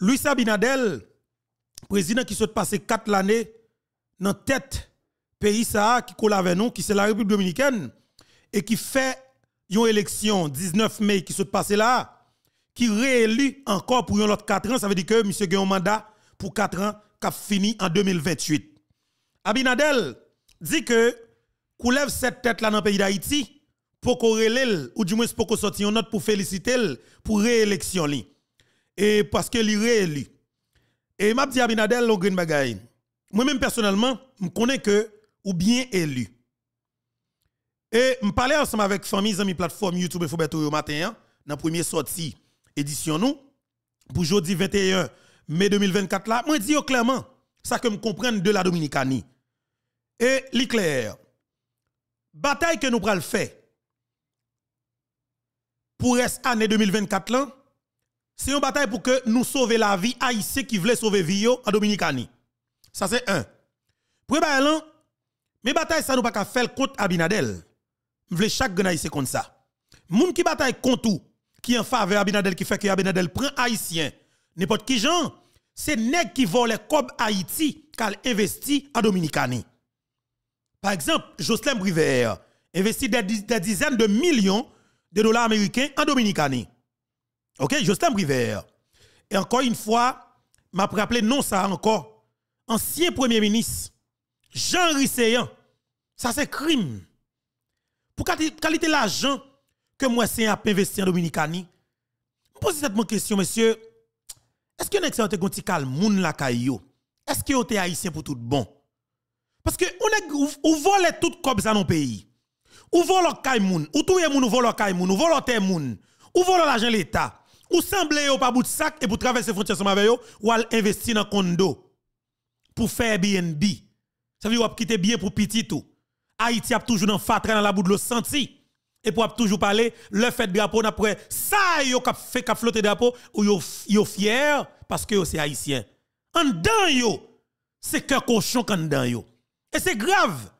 Luis Abinadel, président qui s'est passé quatre l'année dans tête pays ça qui colle avec qui c'est la République dominicaine, et qui fait une élection 19 mai qui se passe là, qui réélu encore pour l'autre 4 ans, ça veut dire que M. a mandat pour 4 ans qui a fini en 2028. Abinadel dit que lève cette tête là dans le pays d'Haïti pour qu'on ou du moins pour qu'on sorte note pour féliciter pour réélection li et parce que est Et m'a dit Abinadel bagay. Moi-même personnellement, je connais que ou bien élu. Et je parlais ensemble avec famille amis plateforme YouTube et Foubert au matin hein, dans la première sortie édition nous pour jeudi 21 mai 2024 là, moi dis clairement ça que me comprends de la Dominicanie. Et l'éclair bataille que nous pral faire pour cette année 2024 là c'est une bataille pour que nous sauvions la vie haïtienne qui voulait sauver vie en Dominicanie. Ça c'est un. Pour là, mes batailles ça nous pas faire contre Abinadel. Vle chaque grand haïtien contre ça. gens qui bataille contre tout qui en faveur Abinadel qui fait que Abinadel prend haïtien n'importe qui gens, c'est nèg qui vole cob Haïti qui investit en Dominicanie. Par exemple, Jocelyn Briver investit des, dizaines de millions de dollars américains en Dominicanie. OK, Justin River. Et encore une fois, m'a rappelé non ça encore. Ancien premier ministre Jean Risséan. Ça c'est crime. Pour qualité l'argent que moi c'est à investi en Dominicani. Je pose cette question monsieur. Est-ce que vous avez un moun la caillou? Est-ce que vous haïtien pour tout bon? Parce que on ou vole toutes comme ça dans nos pays. Ou vole le moun, ou tout le On vole le moun, ou vole le moun, ou vole l'argent l'État. Ou semble yo pas bout de sac et pour traverser frontière frontières yo, ou al investir dans condo pour faire Airbnb. Ça veut dire ou quitter bien pour petit tout. Haïti a toujours dans fatra dans la bout de l'eau senti. Et pour toujours parler, le fait drapeau après ça yo kap fait kap flotter drapeau ou yo yo fier parce que c'est haïtien. En dan yo, c'est cœur cochon qu'en dedans yo. Et c'est grave.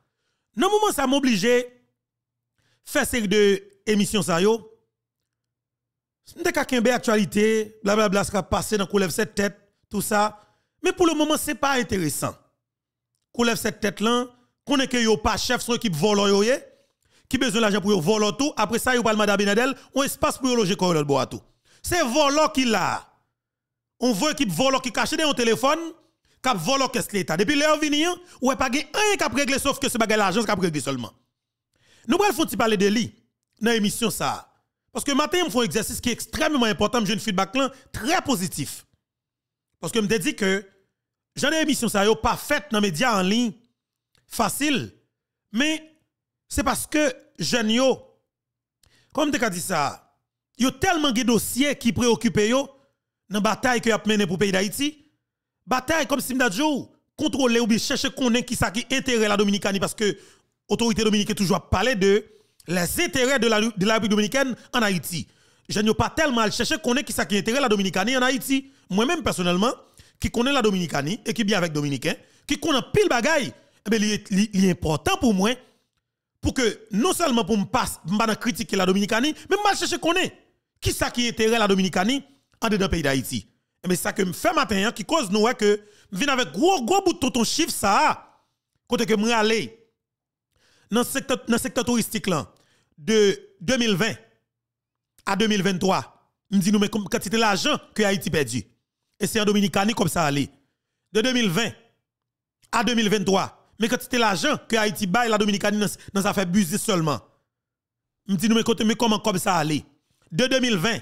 normalement moment ça m'oblige faire série de émissions ça yo nous avons actualité, blablabla, ce qui passé dans Koulev cette tête, tout ça. Mais pour le moment, ce n'est pas intéressant. Koulev cette tête là, qu'on est que yo pas chef sur équipe volant qui besoin l'argent pour voler tout. Après ça, yo parle de madame Benadel, on espace pour loger corps tout. C'est volant qui l'a. On veut équipe volant qui cache dans téléphone, qui vole qu'est ce l'état. Depuis l'heure venir, ou pas gagné rien qui a réglé sauf que ce bagage l'argent qui a réglé seulement. Nous petit parler de lui dans l'émission ça. Parce que matin, ils fais un exercice qui est extrêmement important, j'ai un feedback très positif. Parce que je me dis que j'en une émission ça pas faite dans les médias en ligne facile, mais c'est parce que jeunes comme tu as dit ça, a tellement de dossiers qui préoccupent yo dans bataille que y a mené pour pays d'Haïti. Bataille comme si m'dadjou contrôler ou bien chercher qui ça qui intérêt la Dominicanie parce que autorité dominicaine toujours parler de les intérêts de la, de la République dominicaine en Haïti. Je n'ai pas tellement cherché connaître qui ça qui intérêt la Dominicanie en Haïti. Moi-même, personnellement, qui connaît la Dominicanie et qui bien avec Dominicain, qui connaît pile bagaille, eh il est important pour moi pour que non seulement pour me passe, critiquer la Dominicanie, mais mal chercher connaître qui ça qui intérêt la Dominicanie en dedans pays d'Haïti. Mais eh ça que me fait maintenant hein, qui cause nous que viens avec gros gros bout de ton chiffre ça côté que vais aller dans le secteur touristique là de 2020 à 2023, nous dit nous mais c'était l'argent que Haïti perdu. Et c'est en Dominicani comme ça allait. De 2020 à 2023, mais c'était l'argent que Haïti baille la Dominicani dans sa fait buzer seulement. Nous dit nous mais comment comme ça allait. De 2020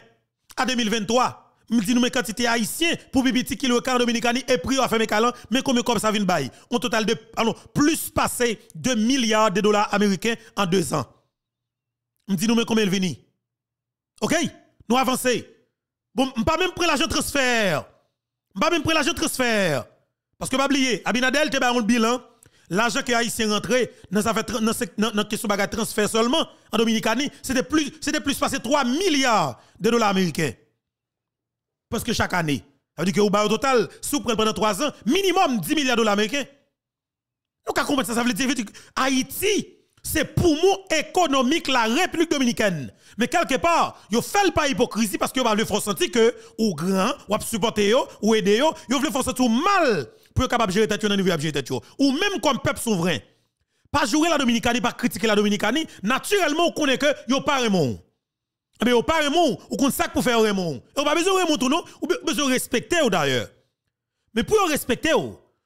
à 2023, me dit nous mais c'était haïtien pour bibiti qui le camp dominicani et prix à faire mes calans mais comment comme ça vient bail on total de plus passé de milliards de dollars américains en deux ans on dit nous mais combien elle venu. OK Nous avancer. Bon, on pas même pris l'argent transfert. On pas même pris l'argent transfert. Parce que pas oublier, Abinadel te ba un bilan. L'argent que Haïtien rentré dans notre question de transfert seulement en Dominicanie, c'était plus c'était plus passé 3 milliards de dollars américains. Parce que chaque année, ça veut dire que au total, sous vous prenez pendant 3 ans, minimum 10 milliards de dollars américains. Nous, quand ça, ça veut dire que Haïti c'est pour moi économique la République dominicaine. Mais quelque part, yo fait pas hypocrisie parce que va le faire sentir que ou grand, ou supporter yo, ou aider yo, yo veulent faire sentir mal pour capable gérer tête dans niveau gérer tête ou même comme peuple souverain. Pas jouer la Dominicanie, pas critiquer la Dominicanie, naturellement on connaît que yo pas remont. Mais eh yo pas remont, ou qu'on sac pour faire remon. Yo pas besoin de tout non, ou besoin respecter d'ailleurs. Mais pour respecter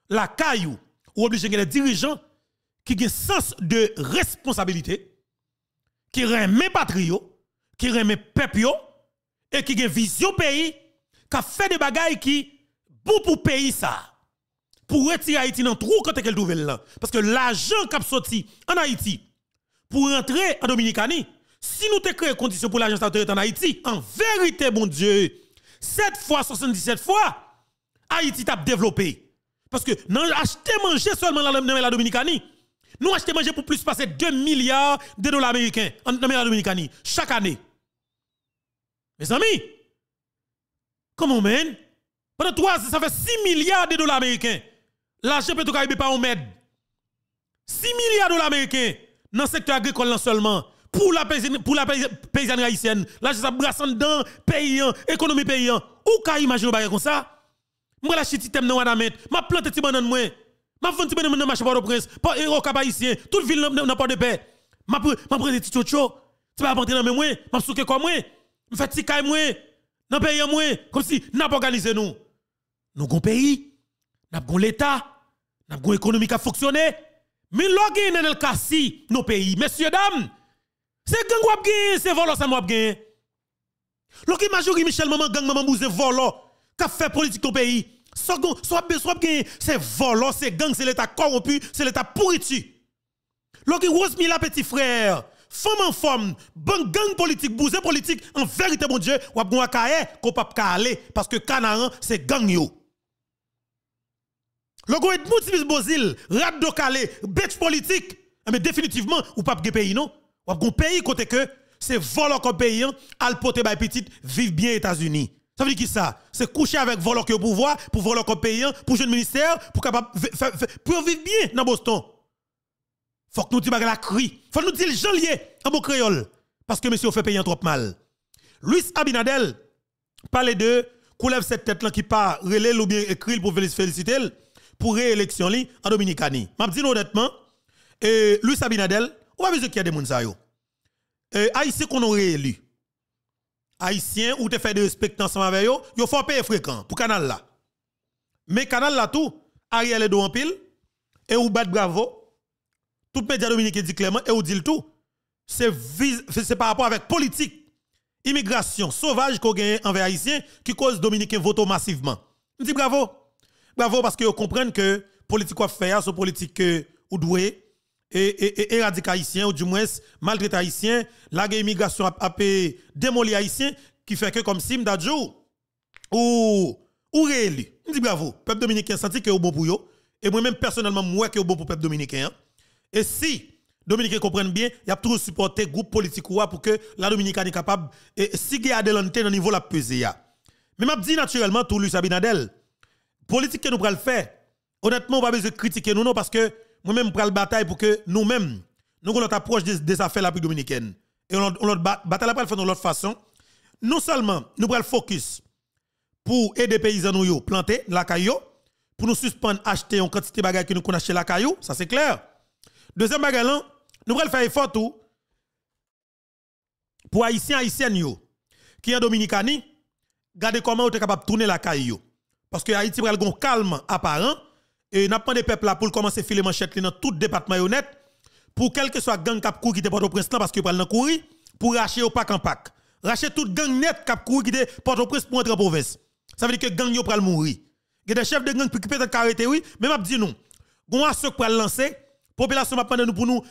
la caillou, ou obligé les dirigeants qui a un sens de responsabilité, qui remet patrio, qui remet peuple, et qui a une vision pays, qui a fait des bagailles qui, bon pour pays ça, pour retirer Haïti dans le trou quand elle trouve là. Parce que l'agent qui a sorti en Haïti, pour rentrer en Dominicanie, si nous te créons conditions pour l'argent qui en Haïti, en vérité, mon Dieu, 7 fois, 77 fois, Haïti t'a développé. Parce que non, acheter manger seulement la, la Dominicanie, nous achetons manger pour plus passer 2 milliards de dollars américains en Amérique dominicaine chaque année. Mes amis, comment mène Pendant 3 ça fait 6 milliards de dollars américains. L'argent peut caribé pas en mède. 6 milliards de dollars américains dans le secteur agricole seulement. Pour la, pour la paysanne haïtienne, l'argent ça brasse dans paysan, économie paysan. Ou ka imaginer comme ça? Moi, la thème dans Wanamet, ma plante ti en moins. Ma vente bonhomme nan marché Port-au-Prince, pas héros haïtien, toute ville dans pas de paix. M'a prendre des petits chocho, tu pas rentrer dans mes moins, m'a souke comme moi. Me fait petit caille moi, dans pays moi, comme si n'a pas organisé nous. Nous gon pays, n'a l'état, n'a gon économie qui a fonctionné. Mais login nan le kasi, nos pays, messieurs dames. C'est gang wap c'est volo ça wap L'on ki majori Michel maman gang maman bouze volo, ka fait politique ton pays. Soit c'est volant, c'est gang, c'est l'état corrompu, c'est l'état pourritu. L'on rose la petit frère, femme en femme, bon gang politique, bousé politique, en vérité mon Dieu, ou bon akaye, pap ka parce que Canaan, c'est gang yo. L'on Edmond Tibis Bozil, do calé, bête politique, eh mais définitivement ou pas pays non, ou pays côté que c'est volant comme pays, hein, al pote bay petit, vive bien États-Unis. Ça veut dire qui ça C'est coucher avec volant que pouvoir, pour voler que payant, pour jeune ministère, pour pour vivre bien dans Boston. Faut que nous disions la cri. Faut que nous disions le en bon créole. Parce que monsieur fait payer trop mal. Luis Abinadel les de Koulev cette tête là qui part relève ou bien écrit pour féliciter pour réélection en Dominicani. Je dis honnêtement, et euh, Luis Abinadel, on pas besoin qu'il y a des gens ça yo. Haïti qu'on a réélu haïtiens ou te fait de respect ensemble avec eux, yo faut payer fréquent pour canal là. Mais canal là tout, Ariel est en pile et ou bat bravo. Tout média dominicain dit clairement et ou dit le tout. C'est par rapport avec politique immigration sauvage qu'on gagne envers haïtiens qui cause dominicain vote massivement. Je dis bravo. Bravo parce que vous comprenez que politique qu'on faire, c'est politique ou doué et, et, éradiquer haïtien ou du moins maltraiter haïtien la immigration a, démolir haïtien qui fait que comme Sim Dadjou ou ou réélu je dis bravo peuple dominicain senti que au bon pour yo et moi même personnellement moi que au bon pour peuple dominicain hein. et si dominicain comprennent bien, il y a trop supporté groupe politique pour que la Dominicaine est capable et si adelante au niveau la pesée Mais m'a dit naturellement tout Luis Abinadel politique que nous le faire honnêtement on pas besoin critiquer nous non parce que moi-même, prends la bataille pour que nous-mêmes, nous avons notre approche des, affaires de la plus dominicaine. Et on, on bataille pas le faire de l'autre façon. Non seulement nous prenons le focus pour aider les paysans nous planter la caillou, pour nous suspendre acheter une quantité de que nous connaissons acheter la caillou, ça c'est clair. Deuxième bagage, nous prenons faire effort tout pour Haïtiens Haïtiennes qui en Dominicani, regardez comment vous êtes capable de tourner la caillou. Parce que Haïti prend un calme apparent et n'a pas de peuples là pour commencer à filer manchettes dans tout département honnête pour quel que soit gang cap couru qui était Port-au-Prince parce que pas dans courir pour racheter au pack en pack racher toute gang net cap couru qui était Port-au-Prince pour être en province ça veut dire que gang yo pral mourir il y a des chefs de gang qui peut-être carré, oui mais m'a dit non gon a pour lancer population m'a nous pour nous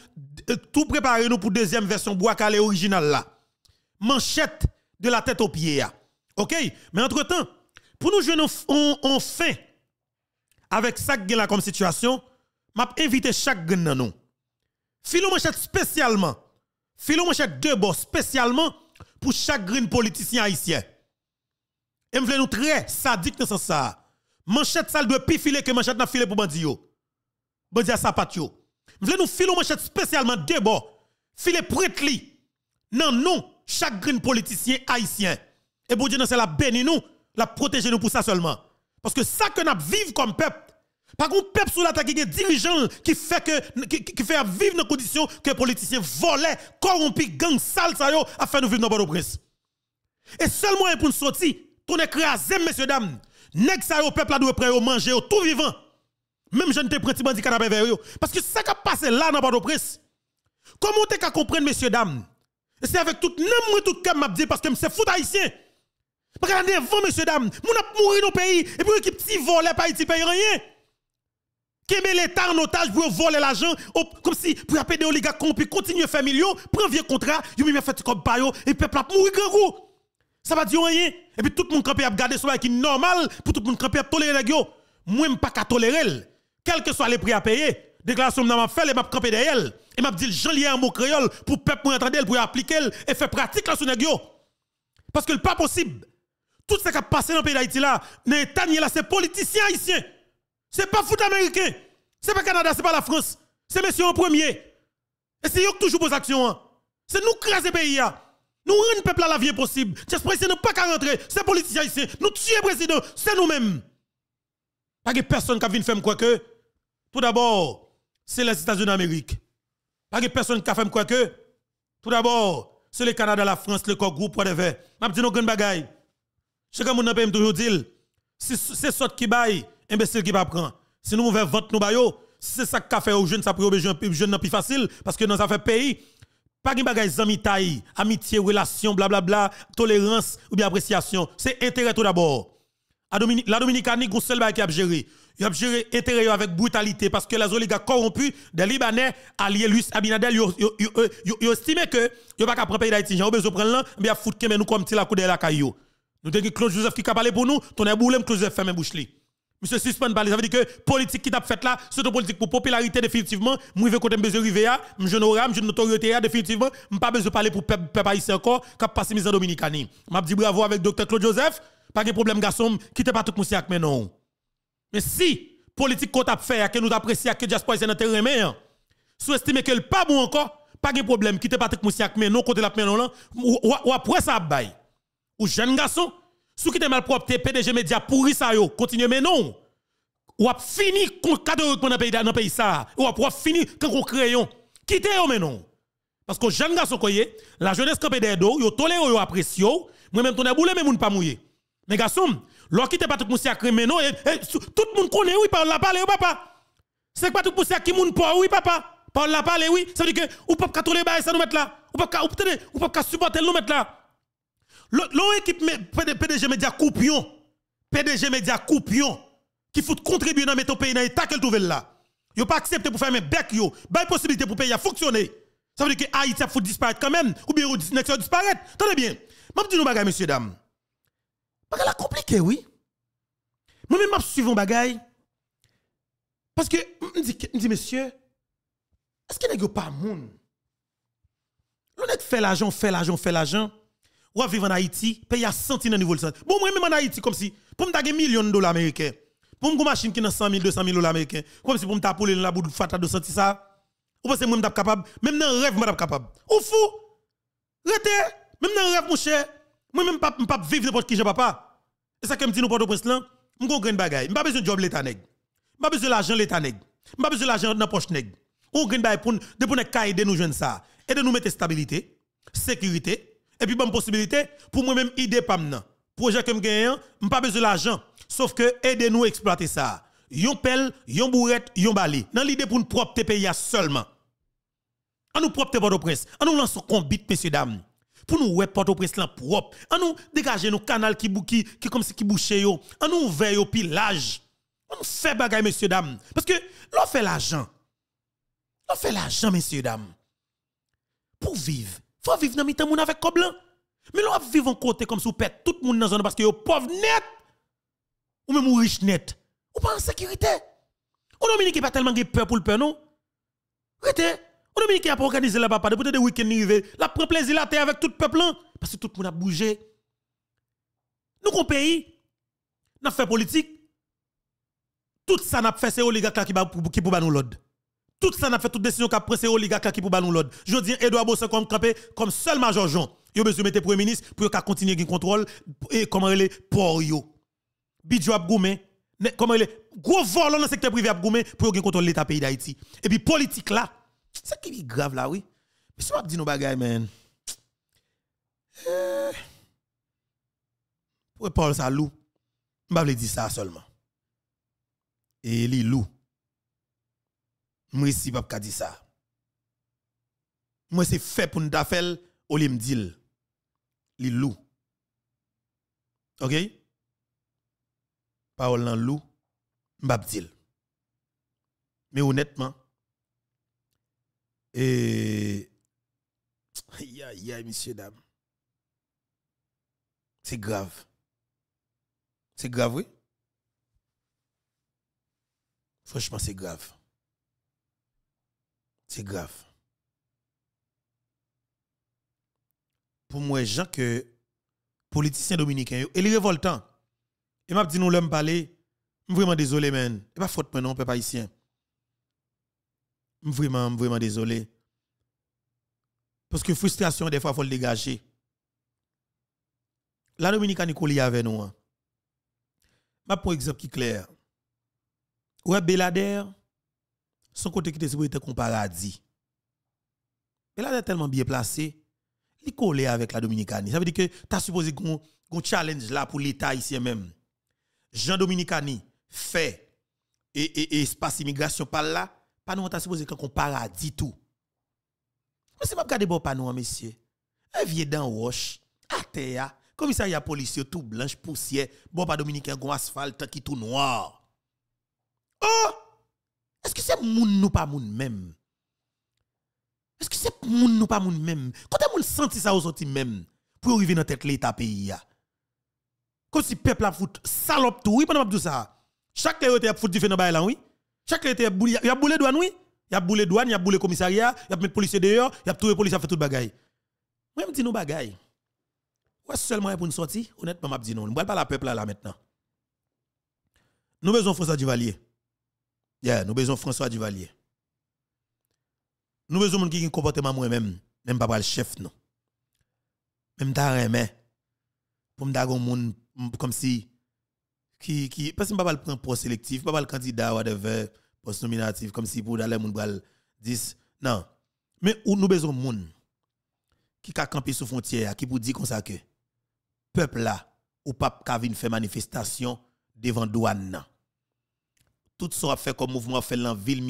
euh, tout préparer nous pour deuxième version bois calé original là manchette de la tête aux pieds OK mais entre-temps pour nous jouer on fait avec ça là comme situation, m'a invité chaque gang dans nous. Filou manchette spécialement. Filou manchette deux boss spécialement pour chaque green politicien haïtien. Et nous très sadique dans ce sens. Manchette sale doit plus filer que manchette n'a filé pour bandi yo. Bandi a sa patio. M'vle nous filou manchette spécialement deux boss. File prête li. Non non, chaque green politicien haïtien. Et bon Dieu c'est la béni nous, la protéger nous pour ça seulement. Parce que ça que nous vivons comme peuple, par contre, peuple sous l'attaque qui dirigeant qui fait que qui, vivre dans conditions que les politiciens volaient, corrompus, gang sales, ça a afin de vivre dans bord de presse. Et seulement pour nous sortir, à écrasé messieurs dames, nèg ça yo peuple là doit prêt au manger au tout vivant. Même je ne te pris pas du canapé vers parce que ça qui passé là dans bord de presse, Comment tu qu'à comprendre messieurs dames Et c'est avec tout, le monde, tout que m'a dit parce que c'est fou haïtien. Regardez, vous, messieurs, dames, nous avons mouru dans pays, et puis qui petit voler, pas petit paye rien. Qu'aimait l'État en otage pour voler l'argent, comme si pour appeler des oligarques corrompus, continuer à faire millions, prendre vieux contrat, il me fait comme bayo, et peuple a mouru grand coup. Ça va dire rien. Et puis tout le monde campé a garder ce qui normal pour tout le monde campé à tolérer les Moi, je ne pas tolérer. Quel que soit les prix à payer, déclaration que je fait, je vais camper derrière. Et je dit, j'en lien un mot créole pour peuple pour entendre, pour appliquer et faire pratique la sur les Parce que ce pas possible tout ce qui a passé dans le pays d'Haïti là, là, c'est politicien haïtien. C'est pas foot américain. C'est pas Canada, c'est pas la France. C'est monsieur en premier. Et c'est eux qui toujours pose action. Hein. C'est nous qui le pays. Hein. Nous rendons le peuple à la vie possible. C'est président pas qu'à rentrer. C'est politicien haïtien. Nous tuons le président. C'est nous-mêmes. Pas de personne qui une femme quoi que. Tout d'abord, c'est les États-Unis d'Amérique. Pas de personne qui a fait quoi que. Tout d'abord, c'est le Canada, la France, le corps groupe, whatever. Je dis nos grandes bagailles. Ce que vous peut toujours si c'est ce qui baille, imbécile qui va prendre. Si nous veut vendre nous baillons, si c'est ça qui fait aux jeunes, ça peut jeune jeunes plus facile, parce que dans un pays, pas de bagage zami amitié, relation, blablabla, tolérance ou bien appréciation. C'est intérêt tout d'abord. La Dominicanie, c'est seul qui a géré. Il a géré intérêt avec brutalité parce que les oligarques corrompus des Libanais, alliés Luis Abinadel, ils estiment que ils pas prendre pays d'Haïti. Ils ont besoin de prendre là, ils ont foutu nous comme si la coup de la caillou. Nous avons Claude Joseph qui a parlé pour nous, ton est boulem Claude Joseph ferme bouche li. Monsieur suspend parle, ça veut dire que politique qui t'a fait là, c'est une politique pour popularité définitivement, moi veux côté besoin de là, je n'aurai je notoriété définitivement, pas besoin de parler pour peuple haïtien encore qui passer mise en dominicani. M'a dit bravo avec docteur Claude Joseph, pas de problème garçon, qui pas tout monsieur avec non. Mais si politique qu'on t'a fait que nous apprécions que diaspora haïtienne terrain mais hein, sous estimez que le pas bon encore, pas de problème, qui pas tout monsieur avec non côté la menon là, ou après ça bail ou jeune garçon, sous qui te malpropre, PDG Média, pourri ça yo, continue mais non. Ou a fini catégoriquement dans pays pays ça, ou a fini quand on crayon. Quittez yo mais non. Parce que jeune garçon koyé, la jeunesse campé des dos, yo toléré yo apprécio, moi même tonne boule mais moun pas mouiller, Mais garçon, l'on quitte pas tout crémé non, et, et, tout le monde connaît oui parle la parler papa. C'est Patrick Moussia qui moun pas oui papa. Parle la parler oui, ça veut dire que ou pas tolérer bah, ça nous mettre là, ou pas ou peut-être ou pas supporter nous mettre là. L'autre équipe PDG Média Coupion, PDG Média Coupion, qui faut contribuer dans mettre pays dans l'état qu'elle trouve là. Yo pas accepté pour faire un bec yo, pas possibilité pour pays à fonctionner. Ça veut dire que Haïti faut disparaître quand même ou bien Nexion disparaître. Tenez bien. M'a dit nous bagay messieurs dames. Bagay la compliqué oui. Moi même m'a bagay parce que me dit monsieur est-ce qu'il n'y a pas monde L'on fait l'argent, fait l'argent, fait l'argent ou à vivre en Haïti, paye à sentir dans niveau de ça. Bon, moi même en Haïti, comme si, pour me taguer millions de dollars américains, pour me machine qui est 100 000, 200 000 dollars américains, comme si pour me taper dans la boule de fata de sentir ça. Ou pas que moi, je suis capable, même dans le rêve, je suis capable. Ou fou! Rete! Même dans le rêve, mon cher, moi, même pas, pas vivre n'importe qui, j'ai papa. Et ça, me dit nous, Port-au-Prince, là, je pas une bagaille. Je pas besoin de job l'État nègre. Je pas besoin de l'argent l'État nègre. Je pas besoin de l'argent dans la poche nègre. On comprend bagaille pour nous, pour nous aider nous jeunes ça. Et de nous mettre stabilité, sécurité, et puis bonne possibilité pour moi-même idée nan. Projet que je gagne, je pas besoin l'argent. Sauf que aidez-nous à exploiter ça. Yon pelle, yon bourette, yon balé. Dans l'idée pour nous propre pays seulement. En nous propre Port-au-Prince. En nous lance combat, messieurs, dames. Pour nous, ouais, Port-au-Prince, là, propre. En nous dégager nos canaux qui bouki, qui comme si qui bouche yo. nous ouvrir au pillage. On nous fait bagaille, messieurs, dames. Parce que l'on fait l'argent. L'on fait l'argent, messieurs, dames. Pour vivre faut vivre dans mitan moun avec coblan. Mais l'on vivre en côté comme si vous tout le monde dans zone parce que vous pauvre net. Ou même riche net. Ou pas en sécurité. On Dominique pas tellement de peur pour le peuple non? Rete. Ou Dominique a pas organisé la papa pour des week end La prend plaisir la terre avec tout le peuple. Hein. Parce que tout le monde a bougé. Nous, comme pays, nous fait politique. Tout ça n'a fait, c'est oligarque qui pour nous l'ordre. Tout ça n'a fait toute décision qu'a pressé oligarque qui pour ballon l'autre. Je dis Edouard Bosse, comme comme seul major Jean. Il a besoin de mettre premier ministre pour qu'il continue à contrôler. et comment il est pour yo. Bidjo abgoumé. comment elle est gros vol dans le secteur privé abgoumé pour qu'il contrôle l'état pays d'Haïti. Et puis politique là, c'est qui est grave là oui. Mais si dis dit nos bagages man. Pourquoi eh. Pour Paul Salou, je vais dire ça seulement. Et lui loup. Moi ici pas ka dire ça. Moi c'est fait pour nous faire au lim dit li loup. OK Parole nan loup, m'bap d'il Mais honnêtement et aïe aïe aïe monsieur dame. C'est grave. C'est grave oui. Franchement, c'est grave c'est grave. Pour moi, Jean que politicien dominicain il est révoltant et m'a dit nous l'homme parler, vraiment désolé, man. Et pas faute, non, peuple haïtien. Vraiment, vraiment désolé. Parce que frustration, des fois, il faut le dégager. La Dominica Nicoli avec nous. Hein. Ma pour exemple qui est clair. Ouais, Belader, son côté qui était un paradis. Et là, il est tellement bien placé, il collé avec la Dominicanie. Ça veut dire que tu as supposé qu'on challenge là pour l'État ici même. Jean Dominicani fait et, et, espace immigration par là, pas nous, on t'a supposé qu'on paradis tout. Mais c'est pas regardé bon pas nous, hein, messieurs. Un vieux dans roche, à terre, commissariat policier tout blanche, poussière, bon pas dominicain, gon asphalte qui tout noir. Oh! Est-ce que c'est moun nous pas moun même Est-ce que c'est moun nous pas moun même Quand est-ce moun senti ça sorti même pour arriver dans tête l'état pays Comme si peuple a fout salope tout, oui pendant tout ça. Chaque été a fout différent dans le oui. Chaque été a y a boule douane oui. Y a boulé douane, y a boule commissariat, y a mis policier dehors, y a tout policier a fait tout le bagaille. Moi me dis nous bagaille. Ou est-ce seulement pour une sortie Honnêtement, je dis non. Je ne pas la peuple là maintenant. Nous besoin de François Duvalier. Yeah, nous besoin François Duvalier. Nous besoin de qui un comportement moi-même, même pas le chef non. Même ta remet pour me un monde comme si qui qui parce que pas le prendre poste sélectif, pas le candidat ou whatever, poste nominatif comme si pour aller monde bral 10 non. Mais nous besoin de monde qui ca camper sous frontière qui pour dit comme ça que peuple là ou pas qu'a venir faire manifestation devant douane tout ce ça fait comme mouvement fait dans ville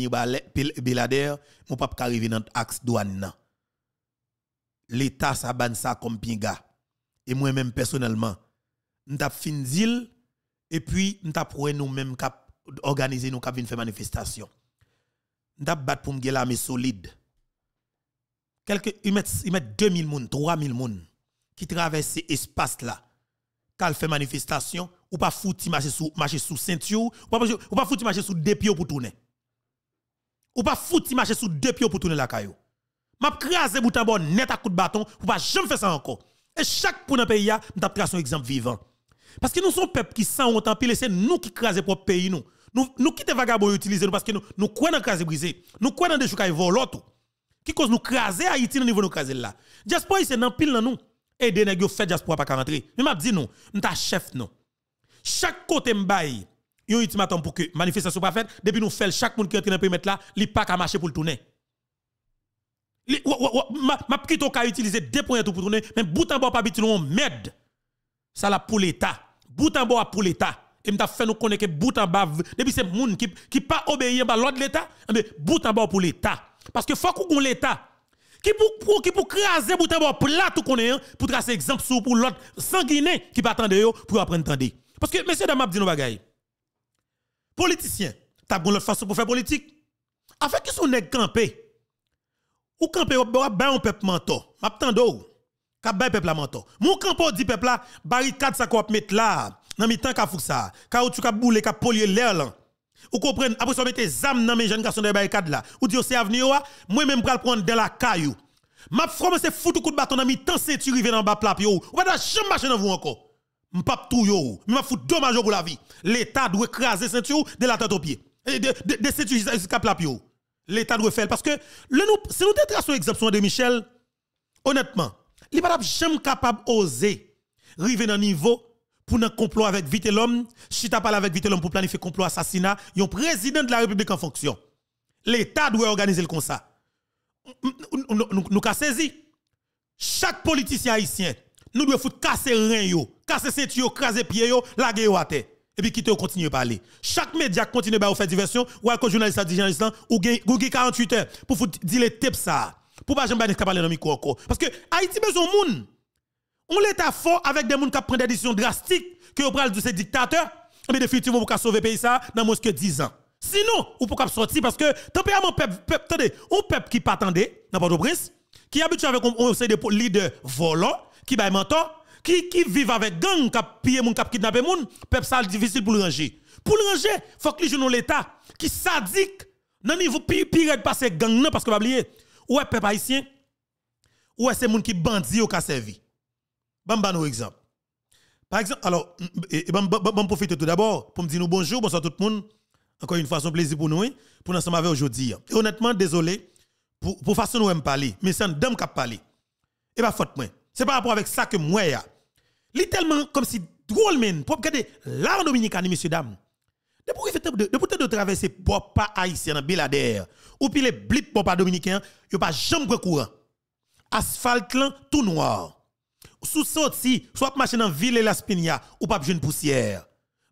Bilader, mon pape pas arriver dans l'axe douane L'état ça ça comme pinga. Et moi même personnellement, avons fin deal et puis m'tap pour nous mêmes cap organiser nous cap faire manifestation. avons battu pour m'gè l'armée solide. Quelque ils mettent ils mettent 2000 personnes, 3000 personnes, qui traversent ces espaces là. Quand fait manifestation, ou pas fouti marcher sous marcher sous ceinture, ou pas ou fouti marcher sous deux pieds pour tourner. Ou pas fouti marcher sous deux pieds pour tourner la caillou. M'a craser bout en bon net à coup de bâton ou pas jamais faire ça encore. Et chaque pour dans pays a, m'ta tracer un exemple vivant. Parce que nous sommes peuple qui sans honte en pile, c'est nous qui craser propre pays nous. Nous nous quitter vagabond utiliser nous parce que nous nous croyons dans craser brisé Nous croyons dans des choucailles volot. Qui cause nous craser Haïti au niveau nous craser là. Diaspora c'est dans pile dans nous. Et des yo fait diaspora pas rentrer. Mais m'a dit non, nous m'ta chef non. Chaque côté m'baye, un ultimatum pour que manifestation pas faite, depuis nous fait chaque monde qui entre dans le mettre là, il pas qu'à marcher pour le tourner. Ma petite au cas utiliser deux points pour tourner, mais bout en bas pas habitué on merde. Ça là pour l'état. Bout en bas pour l'état. Et m'ta fait nous connaître que bout en bas depuis c'est monde qui qui pas obéi par l'ordre de l'état, mais bout en bas pour l'état. Parce que faut qu'on l'état qui pour qui pour craser bout en bas plat tout connaît hein, pour tracer exemple sous pour l'autre sanguiné qui pas attendre pour apprendre tendre. Parce que, messieurs, dames, dit nos bagailles. Politiciens, t'as bon le façon pour faire politique. Afin qu'ils sont nèg campé. Ou campé, ou ben un peuple manteau. M'aptendo. Kap ben peuple manteau. Mon campo dit peuple là, barricade ça qu'on mettre là. Nan mi tan ka fouk ça. tu ka boule, ka polier l'air là. Ou comprenez, après ça mettez zam dans mes jeunes garçons de barricade là. Ou dit c'est avenir moi même pral prendre de la caillou. M'a commencé foutu coup de bâton dans mi tan tu rivé dans bas platio. On Ou dans jamais marcher dans vous encore m'pap tout yo, m'a foutu dommage pour la vie. L'état doit écraser ceinture de la tête aux pieds. De, de, de ceinture jusqu'à L'état doit faire parce que le nous si nous sur l'exception de Michel, honnêtement, il pas jamais capable oser arriver dans niveau pour un complot avec vite l'homme, chita parlé avec vite l'homme pour planifier complot assassinat, un président de la République en fonction. L'état doit organiser le comme Nous avons saisi chaque politicien haïtien nous devons foutre casser rien yo, casser ceinture, casser pied yo, la yo Et puis quitter continuer à parler. Chaque média continue à faire diversion, ou à journaliste dit journaliste ou gagne 48 heures pour foutre dire les tips ça. Pour pas jamais parler dans micro encore parce que Haïti besoin monde, On à fort avec des gens qui prennent des décisions drastiques que au pral de ces dictateurs, mais définitivement pour sauver pays ça dans moins que 10 ans. Sinon, vous pas sortir parce que tempérament peuple peuple attendez, un peuple qui pas attendait dans qui habitué avec un de leaders volants qui va menton, qui qui vivent avec gang, qui piller moun, qui kidnapper moun, peuple ça difficile pour le ranger. Pour le ranger, faut que les gens l'état qui sadique nan niveau pire pire passer gang nan parce que pas oublier. Ouais peuple haïtien. Ouais c'est moun qui bandi ou ka servi. Bon ban exemple. Par exemple, alors bon profiter tout d'abord pour me dire bonjour, bonsoir tout le monde. Encore une fois, c'est un plaisir pour nous, hein, pour nous sommes avec aujourd'hui. Et honnêtement, désolé pour, pour façon nous parler, mais c'est un dame qui parle. Et eh pas ben, faute moi. C'est par rapport avec ça que moi, ya. Li comme si drôle, men, pour regarder l'art dominicaine, messieurs, dames. De pour fait de, de, de traverser pour pas haïtien dans Belader, ou puis les blip pour pas dominicain, a pas jamais courant. Asphalte là, tout noir. Sous sorti, soit marcher dans ville la Spinia, ou pas jeune poussière.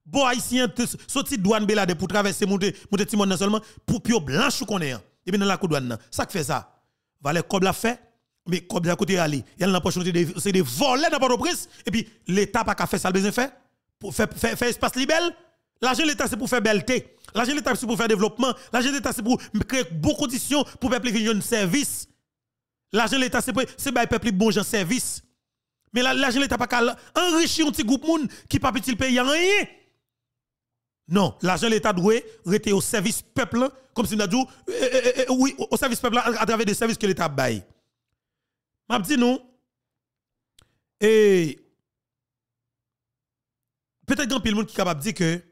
Bon haïtien, sorti douane Belader pour traverser monter monter Timon seulement, pour pio blanche ou qu'on est. Hein. Et bien dans la douane, ça fait ça. Valait comme la fait, mais comme d'un côté aller, il y a c'est des c'est volets dans au prince et puis l'État pas qu'à faire ça le besoin faire pour faire faire, espace libelle. L'argent de l'État c'est pour faire belleté. L'argent de l'État c'est pour faire développement. L'argent de l'État c'est pour créer bonnes conditions pour peuple qui un service. L'argent de l'État c'est pour c'est peuple bon gens service. Mais l'argent de l'État pas qu'à enrichir un petit groupe monde qui pas petit pays rien. Non, l'argent de l'État doit être au service peuple comme si nous dit euh, euh, euh, oui au service peuple à travers des services que l'État baille m'a dit nous, et peut-être qu'il y a monde qui sont capable de dire que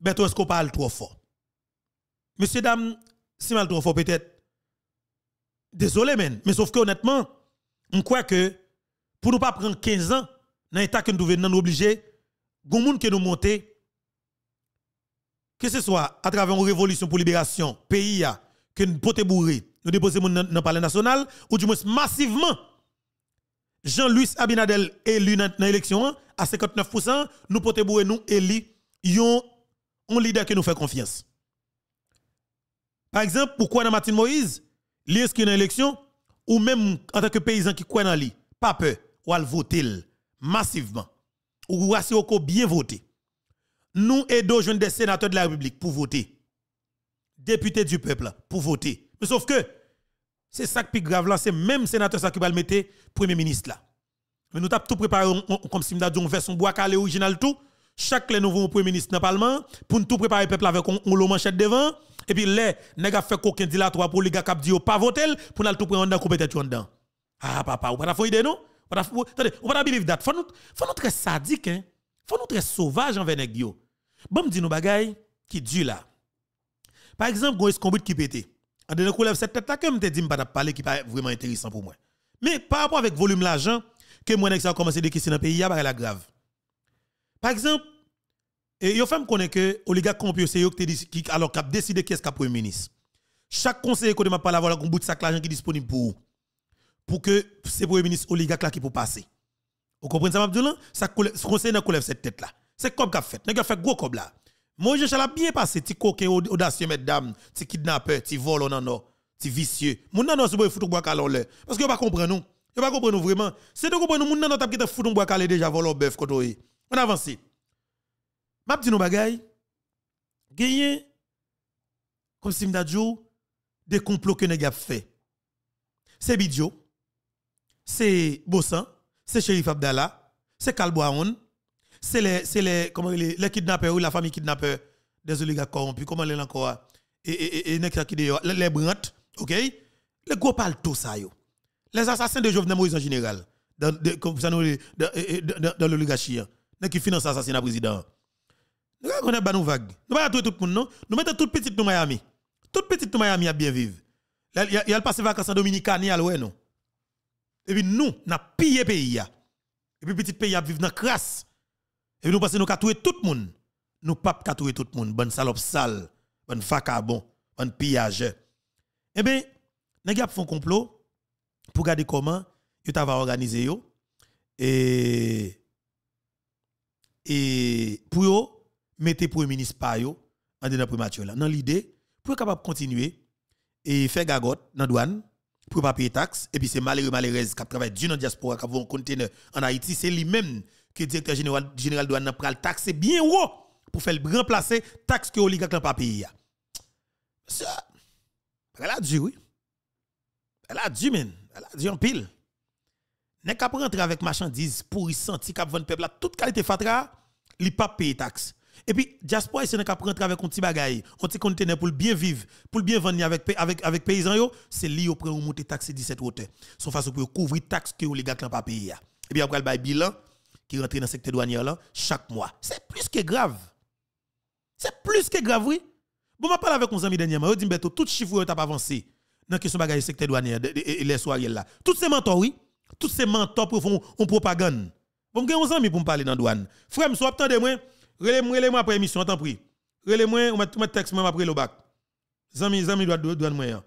Beto qu'on parle trop fort. Monsieur, dame, si mal trop fort, peut-être. Désolé, mais sauf que honnêtement, on croit que pour ne pas prendre 15 ans, dans état que nous devons nous obliger, les gens qui nous montent, que ce soit à travers une révolution pour libération, pays, que nous pouvons bourrer, nous déposer dans le palais national, ou du moins massivement, Jean-Louis Abinadel élu dans l'élection hein, à 59%, nous pouvons nous élu un leader qui nous fait confiance. Par exemple, pourquoi dans Martin Moïse, li est dans l'élection, ou même en tant que paysan qui croit dans lui, pas peur, ou al voter massivement, ou rassurer qu'on bien voter. Nous jeunes des sénateurs de la République pour voter, députés du peuple pour voter mais sauf que, c'est ça qui est grave là, c'est même sénateur ça qui va le mettre premier ministre là. Mais nous avons tout préparé, comme si nous fait son bois calé original tout. Chaque nouveau premier ministre dans le Parlement, pour nous tout préparer le peuple avec un le manchette devant. Et puis là, les avons fait coquin dilatoire pour les gars qui disent pas voter, pour nous tout prendre dans la compétence dedans. Ah papa, ou pas fait idée non? Attendez, on pas believe that. Faut nous, faut nous très sadique, hein? Faut nous très sauvage envers gars. Bon, me nous bagay qui dit là. Par exemple, on escombrit qui pété. On Coulev, cette tête-là que je dit, dis, parler qui pas vraiment intéressant pour moi. Mais par rapport avec volume l'argent, que moi, a commencé de questions dans pays, il a la grave. Par exemple, et yo fait me connaît que oligarque corrompu c'est yo qui alors qui a décidé qui est ce premier ministre. Chaque conseiller qu'on m'a parlé voilà un bout de sac l'argent qui disponible pour pour que ce premier ministre oligarque là qui pour passer. Vous comprenez ça là Ça conseiller dans collève cette tête là. C'est comme qu'a fait. a fait gros comme là. Moi, je l'a bien passé, ti coquin audacieux, mesdames, ti kidnappeur, ti vol en an ti vicieux. Mon nan non, c'est pour foutre bois calon là. Parce que on pas comprendre nous. On pas comprendre vraiment. C'est de comprendre nous mon non, t'as quitté foutre bois caler déjà volé au bœuf On avance. M'a dit nous bagay. Gagné comme si m'da des complots que nous avons fait. C'est Bidjo. C'est Bossan, c'est Chérif Abdallah, c'est Kalboaon, c'est les, c'est les, comment les, les kidnappeurs ou la famille kidnappeur des oligarques corrompus, comment les encore, et, et, et, qui les, les brantes, ok? Les gros parlent tout ça, yo. Les assassins de Jovenel Moïse en général, dans, comme ça nous, dans, l'oligarchie dans hein. l'oligarchie, qui finance l'assassinat président. Nous avons une vague. Nous avons tout le monde, non? Nous mettons toute petite dans Miami. Toute petite dans Miami à bien vivre. Il y a passé vacances en Dominicani, à l'ouest, non? Et puis nous, nous avons pillé le pays. Et puis petit pays a vivre dans la crasse. Et nous passons que nous avons tout le monde. Nous ne pouvons tout le monde. Bonne salope sale, bonne facabon, bonne pillage. Eh bien, avons fait font complot pour regarder comment ils ont organisé. Yo. Et, et pour yo mettre le Premier ministre Payo eux en dedans là. Dans l'idée, pour être capable de continuer et faire gagote dans la douane pour ne pas payer taxes. Et puis c'est malheureux, malheureuse qui travaille du dans la diaspora, qui a un conteneur en Haïti. C'est lui-même que le directeur général, général douane le taxe bien haut pour faire remplacer taxe que oligarque n'a pas payé. Ça, elle a dit oui. Elle a dit, men. Elle a dit en pile. n'a qu'à rentrer avec marchandises pour y sentir qu'à vendre peuple toute qualité fatra, li pas payer taxe. Et puis, diaspora, c'est qu'à rentrer avec un petit bagaille, un petit conteneur pour bien vivre, pour bien vendre avec, avec, avec paysans, c'est li ou prend monter taxe 17 hauteur. Son façon pour couvrir taxe que oligarque n'a pas payé. Et puis après le bilan, qui rentrent dans le secteur douanier là chaque mois. C'est plus que grave. C'est plus que grave, oui. Bon, je parle avec mon ami dernièrement, il dit, Beto, tout chiffre pas avancé dans la question du secteur douanier et les soirées là. Tous ces mentors, oui. Tous ces mentors pour font une propagande. Bon, j'ai un ami pour me parler dans la douane. Frère, je attendez moi relève-moi après émission, t'en pris relais moi on met texte même après le bac. Zami, amis doit douane moi. Hein.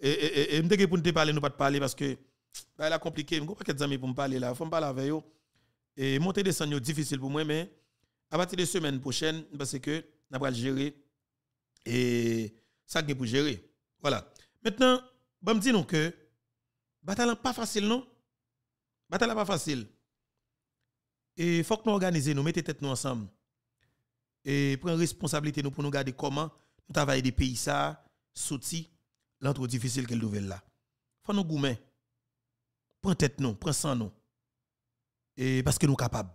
Et, et, ne et, pour te parler, nous pas parler parce que, c'est bah, compliqué. Je ne comprends pas que pour me parler là. Faut me parler avec eux. Et monter des est difficile pour moi, mais à partir de semaine prochaine, parce que nous pas gérer et ça je pour gérer. Voilà. Maintenant, je me dis que que bataille pas facile, non? Bataille pas facile. Et il faut que nous organisions, nous mettions tête nous ensemble. Et prenons responsabilité nous pour nous garder comment nous travaillons des pays ça, sorti, l'entre difficile qu'elle nouvelle là. Faut nous goumer. tête nous, prends sang nous. Et parce que nous sommes capables.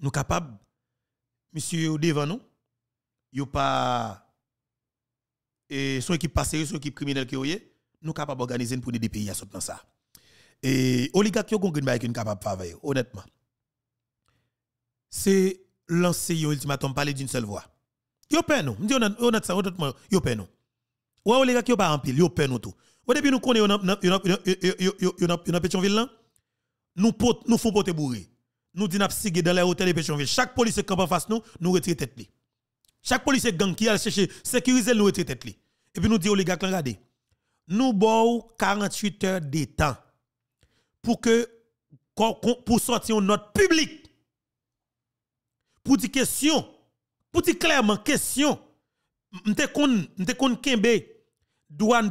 Nous sommes capables. Monsieur devant nous, pas. Et son équipe passée, son équipe criminelle qui est, nous sommes capables d'organiser pour des pays à soutenir ça. Et oligarques qui ont capable de faire, honnêtement. C'est lancer un ultimatum, parler d'une seule voix. Yo peine nous. honnêtement, honnêtement, yo peine nous. Les qui pas en pile, yo peine, nous tout. nous Ils yo en là nous, pot, nous font porter bourré. Nous disons dans les hôtels de Chaque policier qui en face nous, nous retire tête. Chaque policier gang qui a cherché sécuriser, nous retire tête. Et puis nous disons aux gars, nous avons 48 heures de temps pour que pour sortir notre public. Pour dire question, pour dire clairement question, nous avons kembe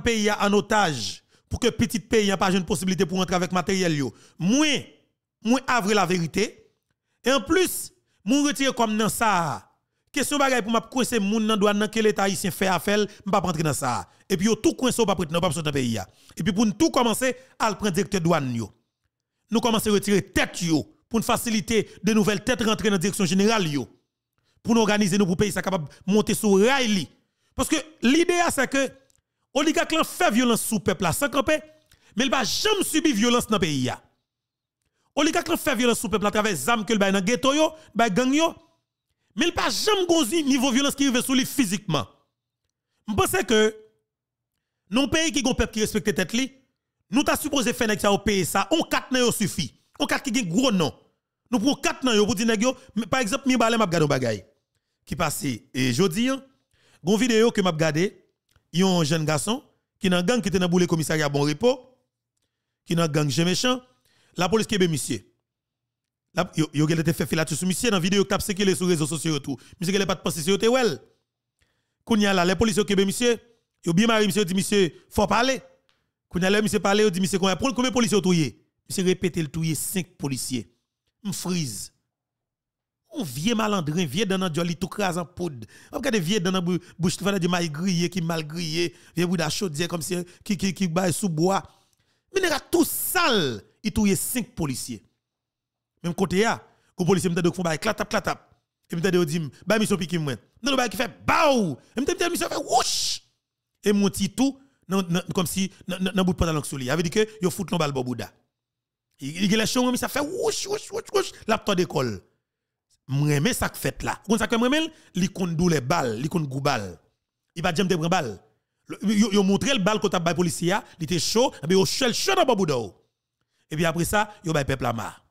pays en otage pour que petit pays n'ait pas une possibilité pour entrer avec matériel. Moins, moins avre la vérité. Et en plus, mon retire comme dans ça. Question bagaille pour m'a coincer moun nan douane dans quel état haïtien fait affaire, pas rentrer dans ça. Et puis tout peut pas non pas le pays Et puis pour tout commencer à le prendre directeur douane yo. Nous commencer retirer tête yo pour faciliter de nouvelles têtes rentrer dans direction générale yo. Pour nous organiser nous pour pays ça capable monter sur rail Parce que l'idée c'est que Oligarque fait violence sous peuple sans camper, mais il va jamais subi violence dans le pays. Oligarque fait violence sous peuple à travers les armes que le dans le ghetto, dans gang mais il va jamais gonzi niveau violence qui arrive sur lui physiquement. Je pense que dans pays qui ont peuple qui respecte tête li, nous avons supposé faire ça au pays ça, on 4 nan suffit. On 4 qui gen gros nom. Nous prenons 4 nan pour dire par exemple mi vais regarder gade bagay qui passé et jodi hein, gon vidéo que m'a regardé yon jeune garçon qui dans gang qui était dans boule commissariat bon repos, qui dans gang j'ai méchant, la police qui est ben monsieur. La yo yo était fait là sur monsieur dans vidéo cap séculer sur réseaux sociaux tout. Monsieur qui pas de pensé sur te well. Kounya là les policiers qui ben monsieur, yo bien mari monsieur dit monsieur faut parler. Kounya là monsieur parler, dit monsieur combien pour combien policiers touyer. Monsieur répéter le touyer 5 policiers. frise un vieux malandrin, vieux dans un joli tout crase en poudre. On regarde vieux dans un bouche, tout de mal grillé, qui mal grillé, vieux la chaudière comme si, qui, qui, qui, baille sous bois. Mais il y a tout sale, il touye cinq policiers. Même côté, a, ah, les policiers me font baille clatap, clatap. Et me dit, oh, bah, mission piqué moi. Non, le bail qui fait, baou! Et me dit, mission fait, wouch! Et mon petit tout, comme si, dans bout de pantalon sous lui. Il avait dit que, yo fout l'on bal bobouda. Il y a ça fait wouch, wouch, wouch, wouch, d'école m'remé ça que fait là. Comme ça que m'remé, li konn les balles, li konn gou balle. Il va dire te prendre balle. Yo montré le balle qu'on t'a bay policier, il était chaud, mais au chel chaud dans baboudo. Et puis après ça, yo bay peuple mar,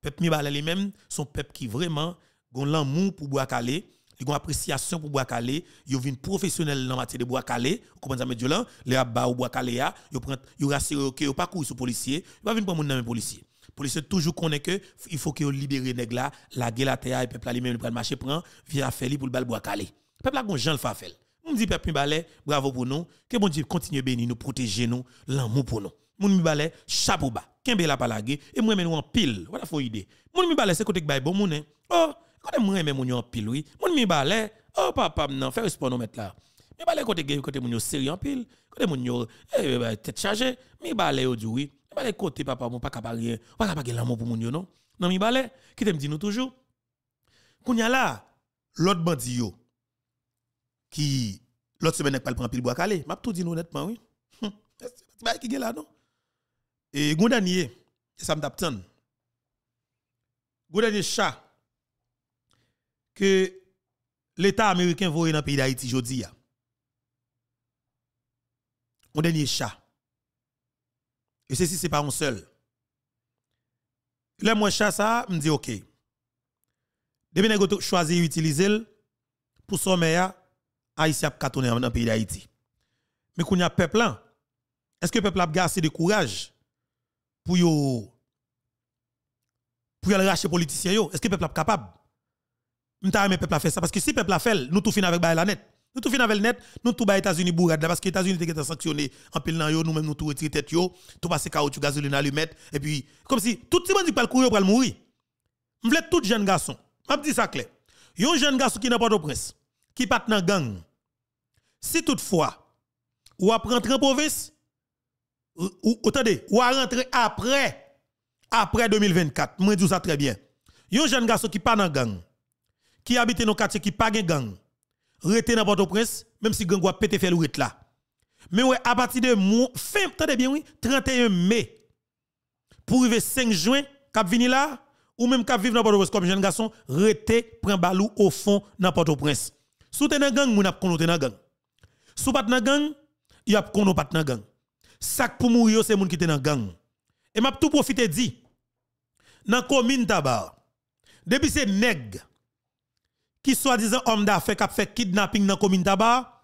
Peuple mi balle lui-même, son peuple qui vraiment gon l'amour pour bois calé, ils ont appréciation pour bois calé, yo vinn professionnel dans matière de bois calé, comment ça me dit là, les abba ou bois calé, yo prend yo rassuré que yo pas courir sur policier, il va venir pas mon nom policier police toujours est que il faut que libérer nèg là, la guerre la terre et peuple là même le marché prend, vient faire pour le bal calé. Peuple là gon Jean le fait. On dit peuple balai, bravo pour nous, que bon Dieu continue bénir nous, protéger nous, l'amour pour nous. mon mi balai, chapeau bas. Kembe la palage et moi même en pile. Voilà faut idée. mon mi balai c'est côté que mon bon hein. Oh, quand moi même moun en pile oui. mon mi balai, oh papa non, fais respect nous mettre là. mi balai côté côté mon sérieux en pile, côté moun eh, eh, bah, tête chargée, mi balai aujourd'hui oui. E bale kote papa moun pa kapalye, wak apagela moun pou moun yo nou. Nan mi bale, kitem di nou toujou. Koun ya la, lout bandi yo, ki lout semenek palpon apilbo akale, map tou di nou netman wè. Bale ki gela nou. E goun danye, e sa mdap tan, goun danye shah, ke leta Ameriken vowe nan piy da iti jodi ya. Goun danye shah. Et ceci, ce n'est pas un seul. Le je cher, ça, me dit OK. Depuis que choisi d'utiliser pour sommeil, Haïti a cartonné dans le pays d'Haïti. Mais il y a peuple hein, est-ce que le peuple a assez de courage pour yo pour aller racher politiciens Est-ce que le peuple est capable? Je ne sais ah, pas le peuple a fait ça parce que si le peuple a fait, nous tout finit avec la net. Nous tout fin avec le net, nous tout bas États-Unis bourrade là parce que États-Unis étaient sanctionnés en pile dans yo, nous même nous tout retirer tête yo, tout passer caoutchouc gasoline allumette et puis comme si tout le monde dit pas le courir pour mourir. M'vle tout jeune garçon. M'a dit ça clair. Yon jeune garçon qui n'a pas de prince, qui pas dans gang. Si toutefois ou après rentrer en province ou attendez, ou rentrer après après 2024, moi dis ça très bien. Yon jeune garçon qui pas dans gang, qui habite dans quartier qui pas gang rete dans Port-au-Prince, même si gang a pété fait le là. Mais ouais, à partir de fin, tenez bien oui, 31 mai, pour arriver 5 juin, kap vini là, ou même kap vivre dans Port-au-Prince comme jeune garçon, rete prend balou au fond dans Port-au-Prince. Sous dans gang, moun ap konote nan gang. Sou pat nan gang, y ap de pat gang. Sak pour mourir, c'est moun qui dans gang. Et m'a tout profité dit, nan commune tabar, depuis c'est nègre, qui soi-disant homme d'affaires qui a fait kidnapping dans la commune tabac.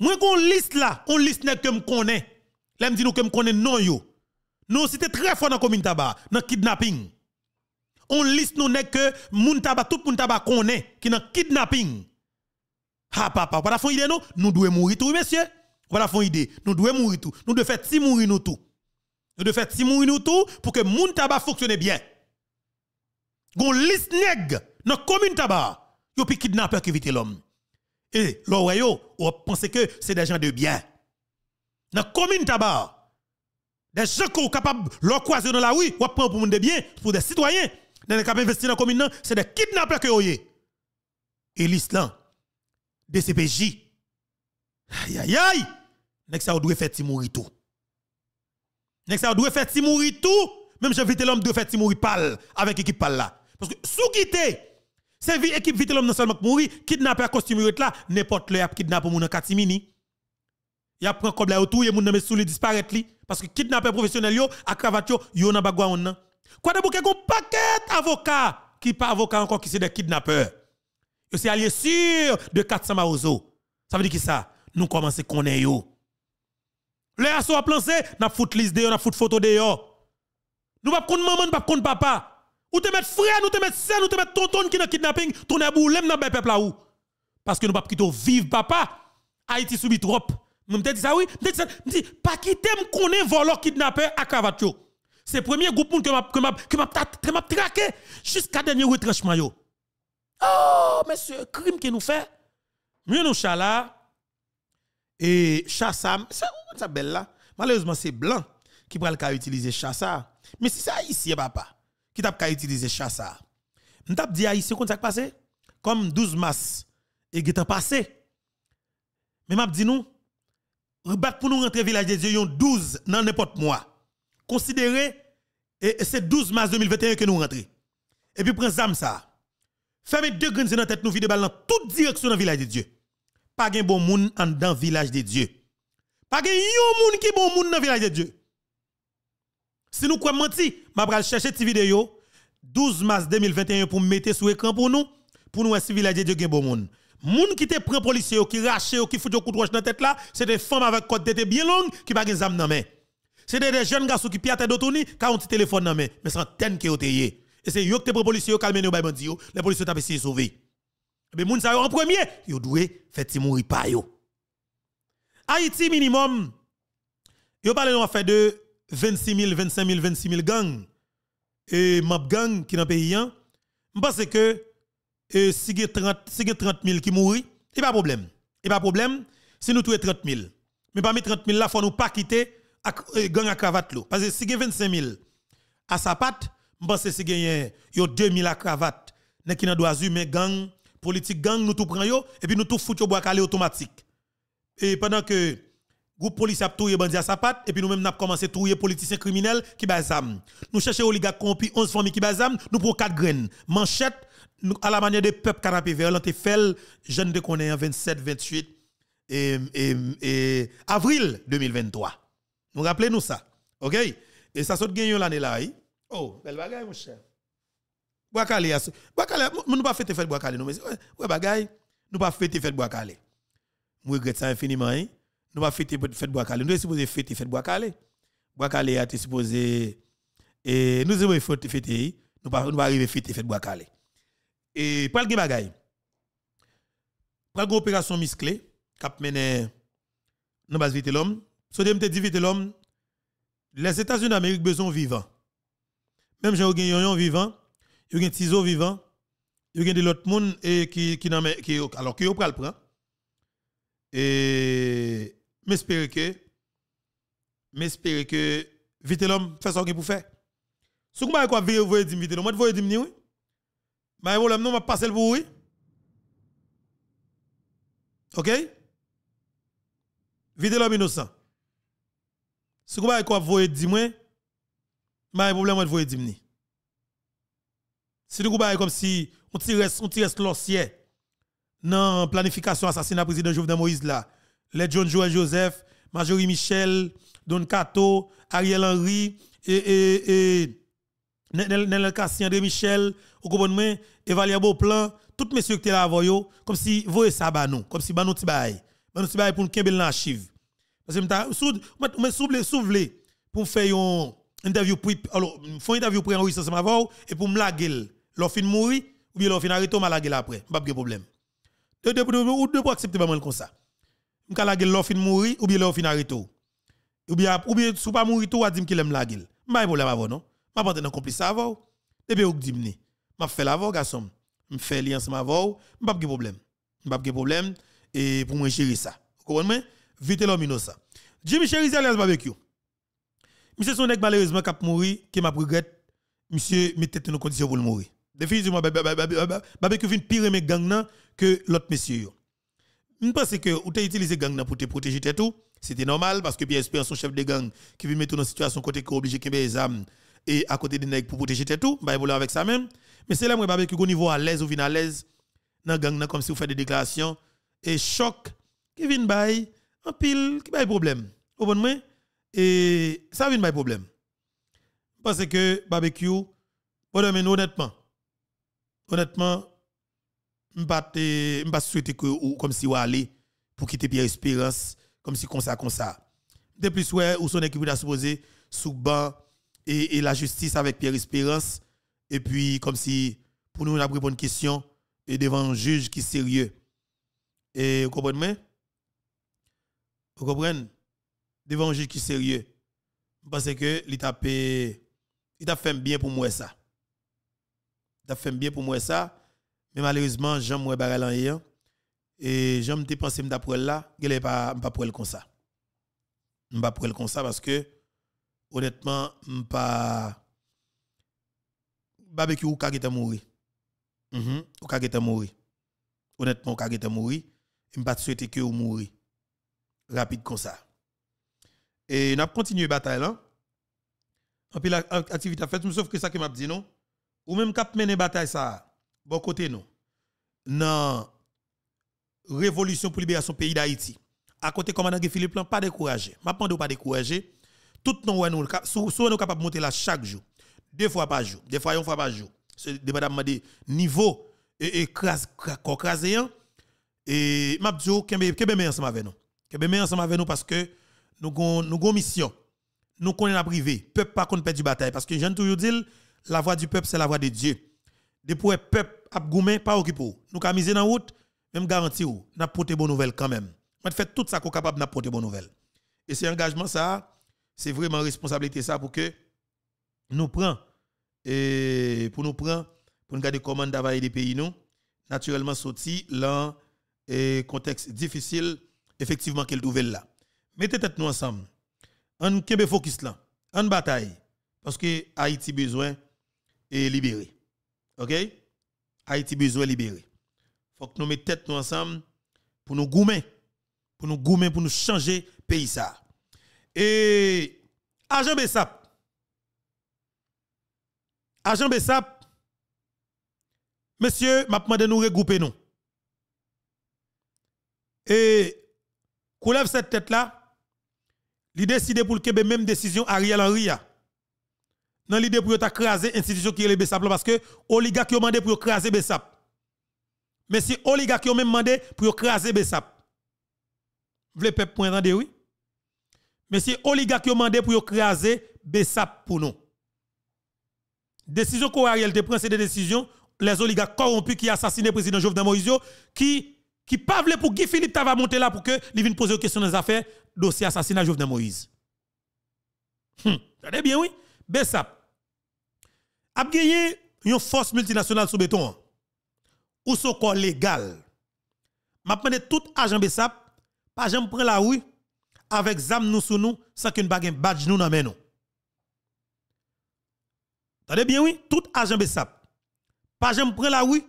Moi, qu'on liste là, on liste que me connaît. Là, dit nous que me non yo. Nous, c'était très fort dans la commune tabac, dans le kidnapping. On liste nous n'est que moun tout moun qu'on connaît, qui dans kidnapping. Ha ah, papa, voilà font idée nous, nous devons mourir tout, messieurs. Voilà font idée, nous devons mourir tout. Nous devons faire si mourir nous tout. Nous devons faire si mourir nous tout pour que moun tabac fonctionne bien. Gon liste nèg dans commune tabac yo pi kidnappers qui vite l'homme. Et l'oreille, on pense que c'est des gens de bien. Dans la commune tabar, des gens qui sont capables de leur croiser dans la rue, ou prend pour des biens, pour des citoyens. Dans les investir dans la commune, c'est des kidnappeurs que vous Et l'Islam, DCPJ, aïe aïe aïe, nest ça doit faire mourir tout. nest ça doit faire mourir tout, même j'invite l'homme doit faire mourir avec l'équipe pal là. Parce que sous quitter c'est vie équipe vite l'homme non seulement mourir, kidnapper costume là, n'importe le kidnappé kidnapper mon en Katimini. Y a prend comme là autour et mon dans sous les disparaître li parce que kidnapper professionnel yo à cravate yo yo bagwa on nan. Quoi de bouquet gon paquet avocat qui pas avocat encore qui c'est des kidnappeurs. Yo c'est allié sûr de 400 maozo. Ça veut dire qui ça Nous commençons à connaître yo. Le asso a plancé, n'a fout liste de yo, n'a fout photo de yo. Nous pas contre maman, pas contre papa. Ou te mettre frère, ou te mettre sœur, ou te met tonton qui dans kidnapping, ton aboulem dans le peuple là où. Parce que nous pas plutôt vivre papa. Haïti subit trop. Nous me dit ça oui, me dit me dit pas quitter me connaît voleur kidnapper à Cavatio. C'est premier groupe que m'a que m'a traqué jusqu'à dernier retranchement yo. Oh, monsieur, crime que nous fait. Mieux nous chala et chassam, c'est belle là. Malheureusement c'est blanc qui le cas utiliser chassa. Mais c'est ça ici papa qui t'a qu'à utiliser ah, ça, M'tap dit haïtien comme ça passé comme 12 mars et qui passé. Mais m'a dit nous rebat pour nous rentrer village de Dieu 12 dans n'importe moi. Considérez et, c'est 12 mars 2021 que nous rentrons. Et puis prends ça. Fermez deux grenades dans la tête nous vide balle dans toute direction dans village de Dieu. Pas de bon monde dans village de Dieu. Pas gen yon monde qui bon monde dans village de Dieu. Si nous croyons menti, je vais chercher cette vidéo 12 mars 2021 pour mettre sur écran pour nous, pour nous, civil de Dieu, bon monde. Moun qui te prend policier, qui rache, qui fout des coup de roche dans la tête là, c'est des femmes avec code d'été bien longues qui pas des âmes dans main. C'est des jeunes garçons qui piatent d'autonomie, qui ont un téléphone dans main, mais sans tête qui ont Et c'est eux qui te prend policier, qui ont bandit, les policiers t'ont essayé de sauver. Mais eh moun sa en premier, yo doué, fait ti mourir pas yo. Haïti minimum, yo parle de fait de 26 000, 25 000, 26 000 gangs et map gang qui n'a le pays. Hein. Je pense que si il y a 30 000 qui mourent, il n'y a pas de problème. Il n'y a pas de problème si nous trouvons 30 000. Mais parmi 30 000, il ne faut nous pas quitter la gang à cravate. Parce que si il y 25 000 à sa patte, je pense que si il y a 2 000 à cravate, pas qui doit mais gang, politique gang, nous tout prenons et puis nous tout foutons bois calé automatique. Et pendant que groupe police a touye bandi à sa patte et puis nous même n'a commencé touyer politiciens criminels qui bazam nous cherchons oligarques corrompus 11 familles qui bazam nous prenons 4 graines manchette nous, à la manière de peuples canapé vert te fait jeune de en 27 28 et, avril 2023 nous rappelez nous ça OK et ça saute gagné l'année là oh belle bagaille mon cher Boakale, calé. nous pas fêter fête Boakale, nous, mais ouais, bagaille, nous pas fêter fête Boakale. Je regrette ça infiniment, hein? nous va fêter fête bois calé. Nous est supposé fêter fête bois calé. Bois calé a été supposé et nous sommes fêter fêter nous pas nous arriver fêter fête bois calé. Et pas le bagaille. Pour l'opération musclée cap mené nous base vite l'homme. So te dit vite l'homme les États-Unis d'Amérique besoin vivant. Même j'ai un vivant, j'ai y un tiso vivant, il y a de l'autre monde qui qui alors qui au pral prend et M'espérer que, m'espérer que, vite l'homme fait ce qu'il pour faire. Si vous quoi vous voyez dire vite l'homme, vous voyez dire oui. Mais vous l'homme non, m'a passer le pour oui. OK Vite l'homme innocent. Si vous quoi vous voyez dire moi, mais problème vous voyez dire Si vous comme si on tire on tire l'ossier dans planification assassinat président Jovenel Moïse là les John Joel Joseph, Majorie Michel, Don Cato, Ariel Henry, et, et, et Cassien de Michel, vous comprenez, Evalia Beauplan, tous les messieurs qui étaient là comme si vous ça bah, comme si nous. ti bail. Banon ti bail pour nous l'archive. Parce que ça, pour faire une interview pour alors une interview pour enregistrer ensemble et pour me laguer. Leur fin mourir ou bien leur fin arrêter m'a laguer après, pas de problème. De deux, ou de pour accepter vraiment comme ça m'ka la gueule l'offin mouri ou bien l'offin arrêto. Ou bien ou bien sou pas mouri tout a la gueule. M'pa problème avant non. M'a pas dans complice avant. Depuis ou dit M'a fait l'avant garçon. M'fait lien ensemble avant, m'pa pas problème. ma pas problème et pour moi chéri ça. Vous comprenez Vite l'homme ça. Jimmy Cherise alias barbecue. Monsieur Sonek malheureusement cap mouri qui m'a regrette. Monsieur mettez nos conditions pour le mourir. Définitivement barbecue vient pire mes gang que l'autre monsieur. Je pense que vous avez utilisé gang pour te protéger tout. C'était normal parce que bien Espérance son chef de gang qui veut mettre dans une situation côté qui obligé qu'il des âmes et à côté des nègres pour protéger tout, bah il avec ça même. Mais c'est là moi barbecue au niveau à l'aise ou à l'aise dans gang comme si vous faites des déclarations et choc qui vient bail en pile qui bail problème. Au bon moi et ça vient bail problème. Parce que barbecue, honnêtement, honnêtement, je ne souhaite que ou comme si vous allez pour quitter Pierre Espérance, comme si comme ça, comme ça. De plus, ouais, ou son équipe a supposé sous et, et, la justice avec Pierre Espérance. Et puis, comme si pour nous, on a pris une question et devant un juge qui est sérieux. Et vous comprenez? Vous comprenez? Devant un juge qui est sérieux. Parce que l'État il fait bien pour moi ça. Il t'a fait bien pour moi ça. Mais malheureusement, j'aime moi baral yon. Hein. et j'aime me penser m'ta pour là, je l'ai pas pour pour comme ça. Je pas pour comme ça parce que honnêtement, je pas barbecue ou kageta mouri. Mhm, mm ou kageta mouri. Honnêtement, ou kageta mouri, pas souhaité que ou mouri. Rapide comme ça. Et n'a continué bataille là. En l'activité activité fait, sauf que ça que m'a dit non. Ou même cap mener bataille ça bon côté nous, dans révolution pour libération pays d'Haïti, à côté commandant Philippe Lan, pas découragé. ne pande pas découragé. Tout nous nous est capables de monter là chaque jour, deux fois par jour, deux fois une fois par jour. C'est dépendamment des niveaux et et hein. et je dis, oh, kembe kembe mais ensemble avec nous. Kembe mais ensemble avec nous parce que nous avons une mission. Nous connaissons la privée. Peuple pas perdre perd du bataille parce que j'aime toujours dire la voix du peuple c'est la voix de Dieu depuis le peuple a pas occupé. Nous avons miser dans route, même garanti ou, n'a porter bonne nouvelle quand même. mais fait tout ça qu'on capable n'a porter bonne nouvelle. Et c'est engagement ça, c'est vraiment responsabilité ça pour que nous prenions et pour nous prend pour nous garder comment d'avoir des pays nous naturellement sorti là et contexte difficile effectivement qu'elle nouvelle là. Mettez tête nous ensemble. En kembe focus là, en bataille parce que Haïti besoin est libéré. OK Haïti besoin libérer. Faut que nous mettions tête nous ensemble pour nous goumer, pour nous goumer pour nous changer pays ça. Et agent Bessap Agent Bessap Monsieur, m'a demandé nous regrouper nous. Et qu'on lève cette tête là, il décide pour le Québec même décision Ariel Henry. A. Hein dans l'idée pour craser l'institution qui est le BESAP parce que qui ont demandé pour craser BESAP. Mais si qui ont même demandé pour craser BESAP. Vous voulez point pour entendre oui? Mais si qui ont demandé pour craser BESAP pour nous. Décision qu'on réellement de prend c'est des décisions les oligarques corrompus qui assassiné le président Jovenel Moïse qui qui pas pour Guy Philippe Tava monter là pour que il vienne poser question dans les affaires dossier assassinat Jovenel Moïse. Hum, t'as bien oui. Besap, ap genye une force multinationale sou béton. Ou son corps légal. M'a demandé tout agent Besap, pas j'en prendre la oui, avec zam nou sou nou, sans qu'une bague badge nous nan men nou. Tendez bien oui, tout agent Besap, pas j'en prendre la oui,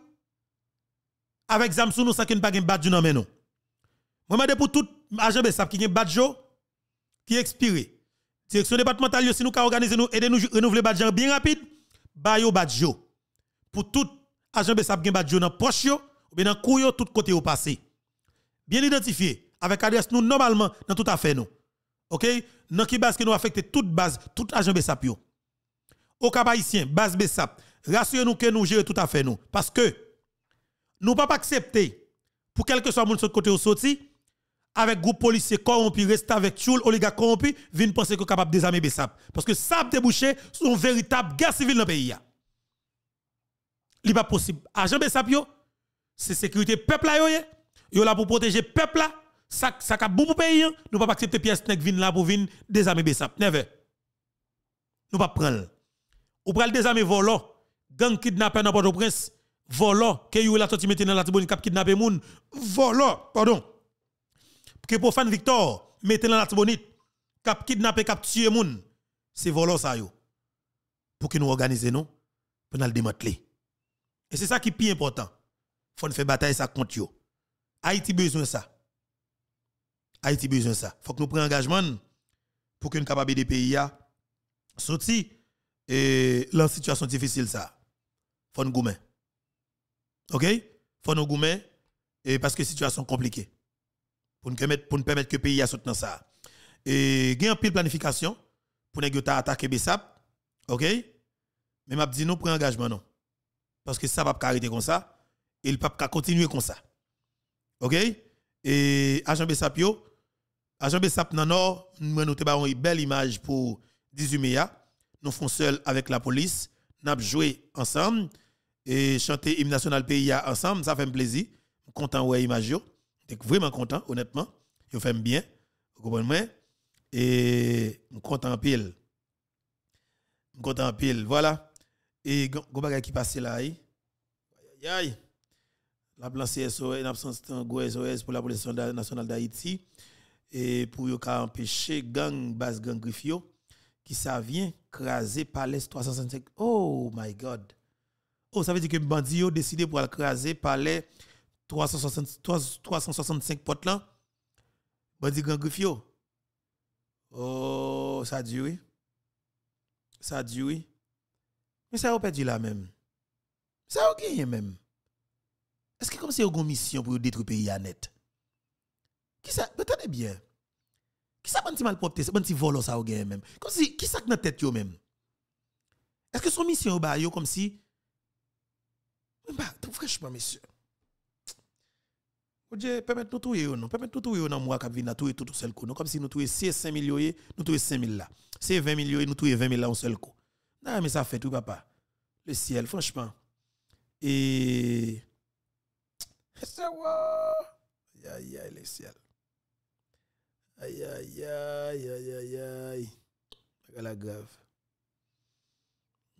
avec zam sou nou, sans qu'une bague badge nous nan men nou. Moi demande pour tout agent Besap qui gen badge qui expiré Direction départementale, si nous organisons, nous aider nous renouveler badge bien rapide, bayo badge pour tout agent qui gen badge dans poche ou bien dans couyo tout côté au passé. Bien identifié avec adresse nous normalement dans tout affaire nous. OK Dans qui base que nous affecter toute base, tout agent Bessap, Au cap haïtien, base Bessap, rassurez-nous que nous gérons tout affaire nous parce que nous ne pouvons pas accepter pour quel que soit monde de côté au sorti avec groupe policier corrompu, reste avec Choul, oligarque corrompu, vient penser que capable de désarmer Bessap. Parce que a débouché sur une véritable guerre civile dans le pays. Ce n'est pas possible. Agent Bessap, c'est sécurité peuple là, yo là pour protéger le peuple là, ça ça ka bon pays, hein. nous pas accepter pièce nèg vient là pour désarmer Bessap. Never. Nous pas prendre. Ou pral désarmer volant, gang kidnapper dans Port-au-Prince, volant, que yo là sorti mettez dans la tribune cap kidnapper moun, pardon que profane Victor, mettez dans la tibonite, cap kidnapper, cap tuer moun. C'est volant ça yo. Pour que nous organiser nous, pour nous démanteler. Et c'est ça qui est plus important. Faut faire bataille ça contre yo. Haïti besoin ça. Haïti besoin ça. Faut que nous prenions engagement pour que nous capables de pays a sortir et la situation difficile ça. Faut nous goumer. OK Faut nous goumer et parce que situation compliquée pour nous permettre pour le que pays a soutenu ça et gain pile planification pour nous attaquer Bessap OK mais je dis nous prenons engagement non parce que ça va pas arrêter comme ça et il va pas continuer comme ça OK et agent Bessap yo agent Bessap nous avons une belle image pour 18 mai nous font seul avec la police nous avons joué ensemble et chanter hymne national pays ensemble ça fait un plaisir content ouais image suis vraiment content, honnêtement. Je fais bien. Vous comprenez? Et je suis content en pile. Je suis content en pile. Voilà. Et vous qui passe là. Aïe, aïe. La plan SOS en absence de SOS pour la police nationale d'Haïti. Et pour empêcher gang, base gang Griffio, qui ça vient craser Palais 365. Oh my God. Oh, ça veut dire que yo décidé pour craser Palais 365 potes là, bandi grand griffio. Oh, ça dit oui Ça dit oui Mais ça a perdu là même. Ça a gagné même. Est-ce que comme c'est une mission pour détruire le pays à net? Qui ça, attendez bien. Qui ça, c'est un petit volo ça a gagné même. Comme si, qui ça dans tête même? Est-ce que son mission, bah, comme si. Bah, franchement, monsieur je Dieu, permettre nous trouver nous, permettre nous trouver dans mois trouver tout seul Comme si nous trouvions 5 millions, eh, nous trouvions 5 000 là. C'est 20 millions, eh, nous trouvions 20 000 là en seul coup. Non, mais ça fait tout papa. Le ciel franchement. Et c'est wow. Aïe aïe le ciel. Aïe aïe aïe aïe aïe aïe. La grave.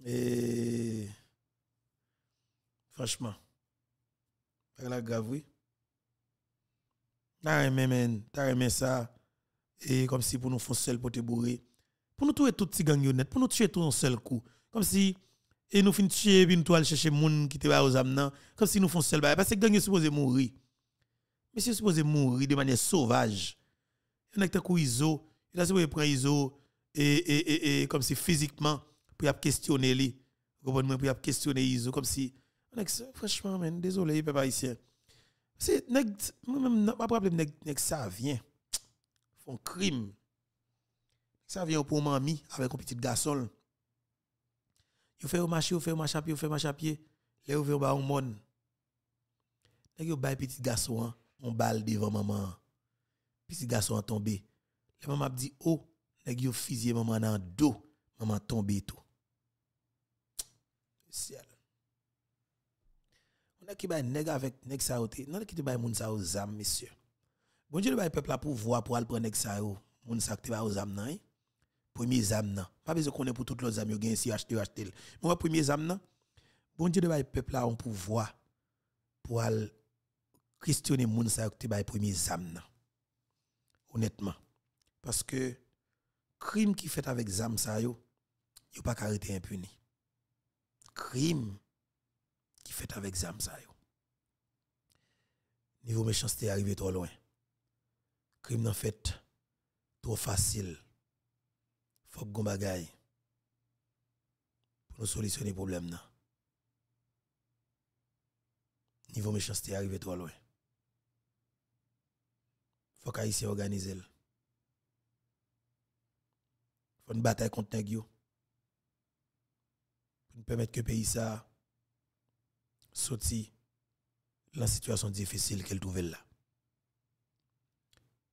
Et franchement, la grave oui. T'as aimé, men, t'as aimé ça. Et comme si pour nous faire seul pour te bourrer. Pour nous tuer tout petit gangyonnette, pour nous tuer tout en seul coup. Comme si, et nous fin tuer, et puis nous aller chercher moun qui te va aux amenants. comme si nous font seul Parce que sont supposé mourir. Mais c'est supposé mourir de manière sauvage. Il y en a qui iso, il a supposé prendre iso, et, et, et, comme si physiquement, pour y questionner lui. Pour y questionner iso, comme si, franchement, man, désolé, papa ici. C'est moi pas problème ça vient font crime. Ça vient pour mamie avec un petit garçon. Yo fait au marché, yo fait au marché vous fait marché Là yo veut un petit garçon hein, on balle devant maman. Petit garçon tombé. La maman dit "Oh, nèg yo fusillé maman dans dos, maman tombé tout." ça qui avec qui monsieur bon Dieu peuple pour pour aller prendre moun hein? premier zam pas besoin qu'on pour toutes les si bon Dieu peuple pouvoir pour aller questionner moun te premier honnêtement parce que crime qui fait avec zam ça yo pas impuni crime fait avec zam Niveau méchanceté arrivé trop loin. Crime n'en fait trop facile. Faut nous bagaille pour nous solutionner problème là. Niveau méchanceté arrivé trop loin. Faut qu'Haïtien organise il Faut une bataille contre nous. Pour nous permettre que le pays ça sorti la situation difficile qu'elle trouvait là.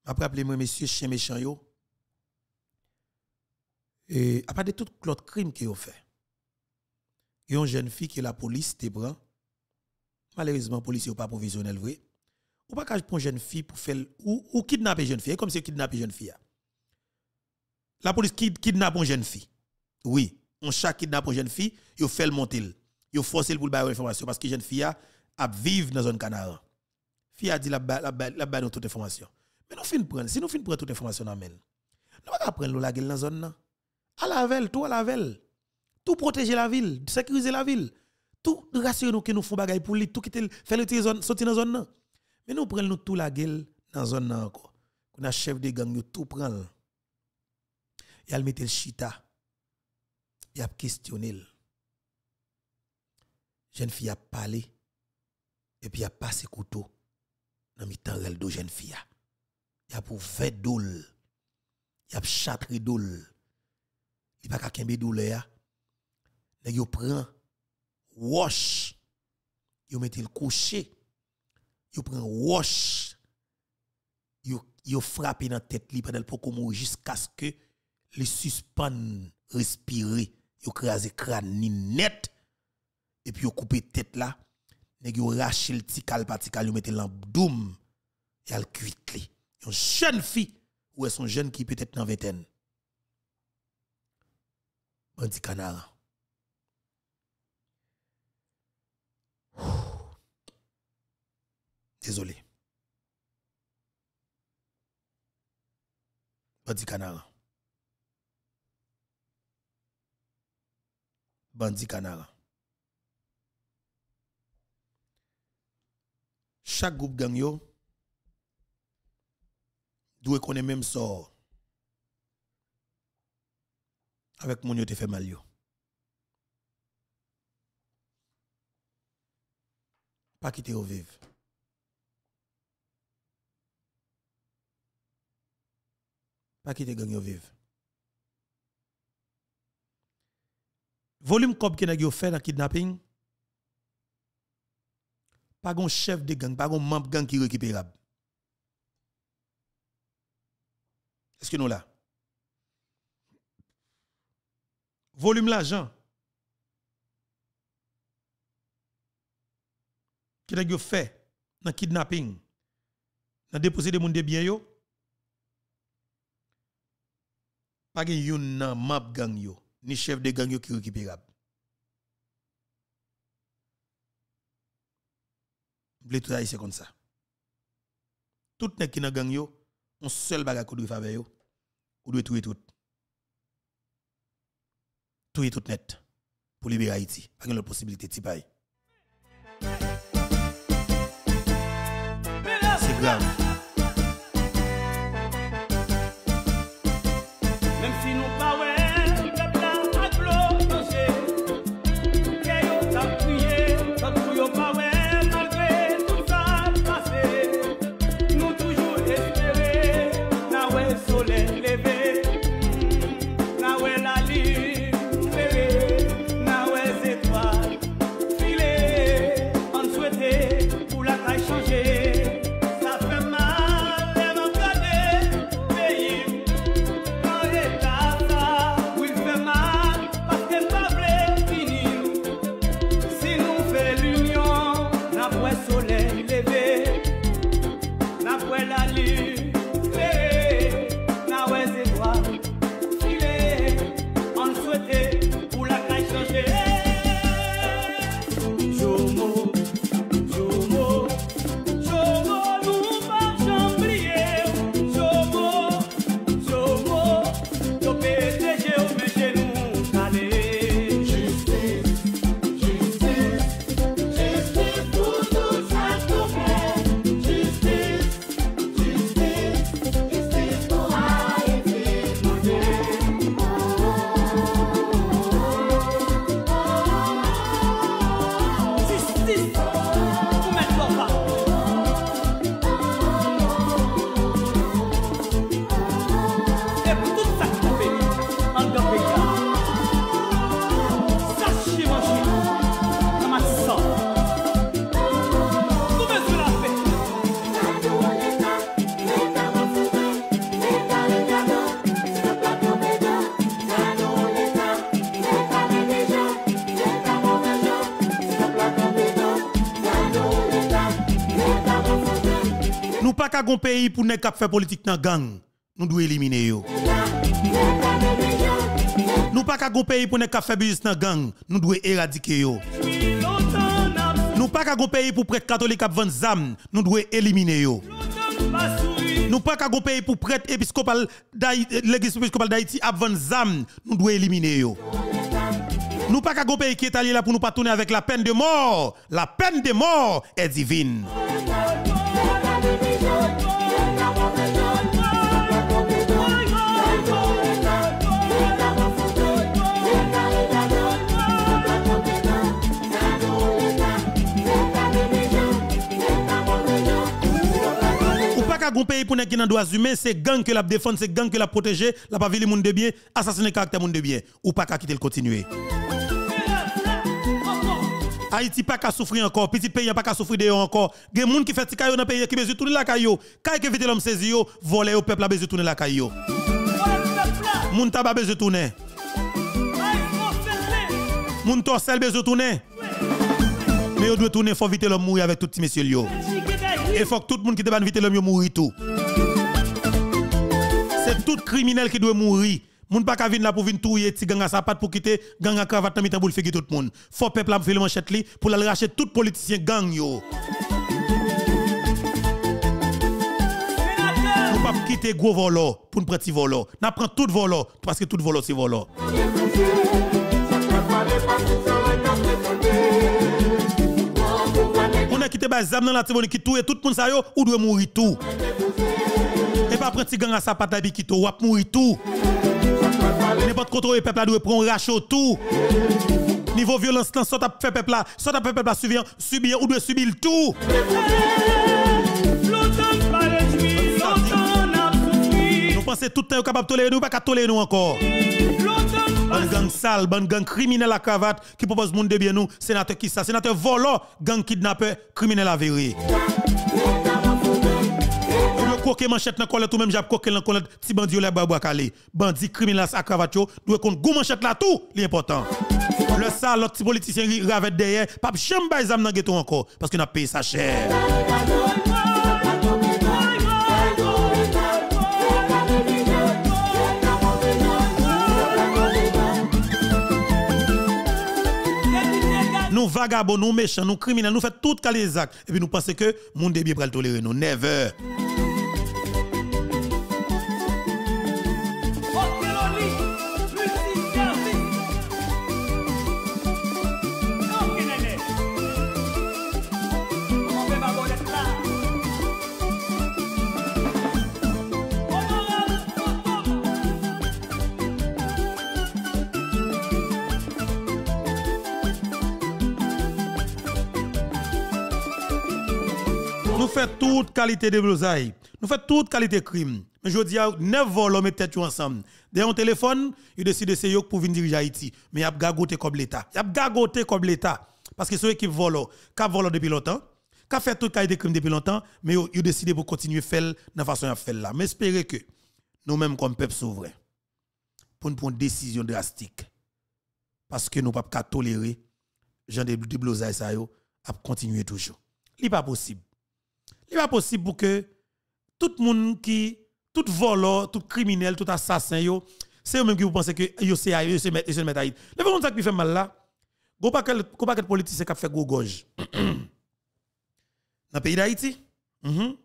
Après, appelez moi messieurs, chien méchant yo. Et à part de tout l'autre crime qu'ils ont fait, il y une jeune fille que la police te prend. Malheureusement, la police n'est pas provisionnelle, vrai. Ou pas pour une jeune fille pour faire. Ou, kidnapper une jeune fille. comme si kidnapper une jeune fille. La police kidnappe une jeune fille. Oui, on chaque kidnappe une jeune fille, il fait le monter yo forcé pour le information parce que jeune fille a vivre dans zone canard. Fille a dit la la la bail toute information. Mais nous fin prendre, si nous fin prendre toute information en main. Nous va prendre la gueule dans zone là. À la veille, tout à la veille, Tout protéger la ville, sécuriser la ville. Tout rassurer nous que nous font bagaille pour lui, tout quitter faire le zone sortir dans zone là. Mais nous prenons tout la gueule dans zone là encore. a chef de gang yo tout prend. Il a le chita. Il a questionné jeune fille a parlé et puis a passé couteau dans mi temps elle jeune fille il a pour fait dollars il a chatré dollars il pas kembe douleur nèg yo prend wash yo met le couché yo prend wash yo yo frappé dans tête li pendant pour mourir jusqu'à ce que le suspend respirer yo le crâne net et puis yon coupé tête là nèg yo le petit cal partical mette l'an et yon cuite li une jeune fille ou est son jeune qui peut-être dans vingtaine bandi canard désolé bandi canard bandi canard chak goup gangyo, dwe konen menm so, avèk moun yo te fe mal yo. Pa kite yo viv. Pa kite gangyo viv. Volume kop ki nagyo fè na kidnapping, pas un chef de gang, pas un membre gang qui est récupérable. Est-ce que nous là? Volume l'argent. Qui est fait dans le kidnapping, dans déposer des de bien. yo? Pas un gang yo, ni chef de gang yo qui récupérable. Les tout c'est comme ça. Tout nèg qui dans gang yo, on seul bagage qu'on doit faire avec yo, on doit tuer tout. Tuer tout net pour libérer Haïti. Pas de possibilité de C'est grave. pas un pays pour ne faire politique dans la gang, nous devons éliminer Nous pas un pays pour ne faire business dans la gang, nous devons éradiquer yo. Nous pas un pays pour prêtre catholique à vendre zam, nous devons éliminer yo. Nous pas un pays pour prêtre épiscopal euh, l'église épiscopale d'Haïti à vendre zam, nous devons éliminer Nous pas qu'à pays qui est allé là pour nous pas tourner avec la peine de mort. La peine de mort est divine. un pays pour qui n'a droits humains, c'est gang que la défendre, c'est gang que la protéger, la pas le monde de bien, assassiner caractère monde de bien ou pas qu'à quitter le continuer. Haïti pas qu'à souffrir encore, petit pays pas qu'à souffrir de encore. Gen moun qui fait ti dans pays qui besoin tourner la caillou. Kay ils vite l'homme saisi yo, voler au peuple a besoin tourner la caillou. Moun ba besoin tourner. Moun sel besoin tourner. Mais on doit tourner faut éviter l'homme mourir avec tout petit monsieur yo. Et faut que tout le monde qui débat le l'homme mourir tout. C'est tout criminel qui doit mourir. Moun pas venir là pour venir touyer petit ganga ça sapate pour quitter ganga cravate dans mitan pour tout le monde. Faut peuple la faire manchette li pour la racher tout politicien gang yo. Nous pas quitter gros volo pour nous prendre petit volo. N'a prend tout volo parce que tout volo c'est volo. Mwen te bay zam nan la ti boni ki tou e tout moun sayo ou dwe moun itou Mwen te pou zem E pa pren ti gang a sa pata bi ki tou wap moun itou Mwen te pou zem Nipot kontro e pepla dwe proun rachou tou Mwen te pou zem Nivo violens lan sot ap fe pepla, sot ap fe pepla subiyan, subiyan ou dwe subi l'tou Mwen te pou zem L'otan pa le jmi, l'otan ap soufi Non panse tout ten yo kapab tole yonou pa ka tole yonou ankor Mwen te pou zem bonne gang sale, bonne gang criminel à cravate qui propose monde de bien nous, sénateur qui ça, sénateur volant, gang kidnappé, criminel avéré. Koke manchette dans collet ou même j'ai coqué dans collet bandi bandit les babou calé bandit criminel à cravate doit qu'on gou manchette là tout l'important le sale l'autre petit politicien ravette derrière pas jamais baisam dans ghetto encore parce qu'il a payé sa chère nous vagabonds, nous méchants, nous criminels, nous faisons tout les actes. Et puis nous pensons que le monde est bien pour le tolérer. Nous, never. fait toute qualité de blousaille, nous fait toute qualité de crime. Mais je dis, neuf vols, on met tête ensemble. Dès téléphone, il décide de se pour venir diriger Haïti. Mais y a gagoté comme l'État. Ils a gagoté comme l'État. Parce que ceux qui volent, qui volé depuis longtemps, qui fait toute qualité de crime depuis longtemps, mais ils ont décidé de continuer à faire de la façon à faire là. Mais espérez que nous-mêmes, comme peuple souverain, pour nous prendre une décision drastique. Parce que nous ne pouvons pas tolérer, gens de, de blousaille, ça, a continuer toujours. Ce n'est pas possible. Il n'est pas possible pour que tout le monde qui, tout voleur, tout criminel, tout assassin, c'est eux même qui vous pensez que yo c'est à se mettent se Le fait qui fait mal là, go pas quel go pas quel politicien qui fait gros gorge. Dans le pays d'Haïti. -hmm.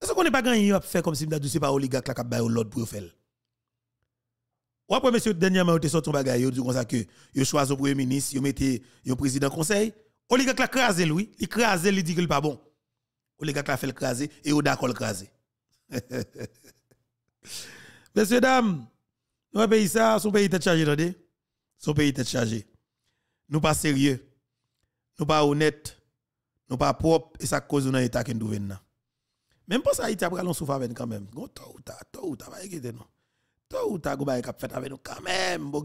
ce qu'on n'est pas gagné à faire comme si nous c'est pas oligarque qui qui bail l'autre pour faire. Ou après monsieur dernièrement était sorti un bagage du comme ça que yo choisi premier ministre, yo mettez yo président conseil, oligarque a craser lui, il craser, il dit qu'il pas bon gars Oligaka fait le craser et d'accord le craser. Messieurs, dames, nous pays ça, son pays est chargé, voyez Son pays est chargé. Nous pas sérieux. Nous pas honnête. Nous pas propre et ça cause dans état qui nous venons. Même pas ça il y a l'on souffre avec quand même. Go, ou ta, toi ou ta, va nous. toi ou ta, go, baye kap fait avec nous quand même, bon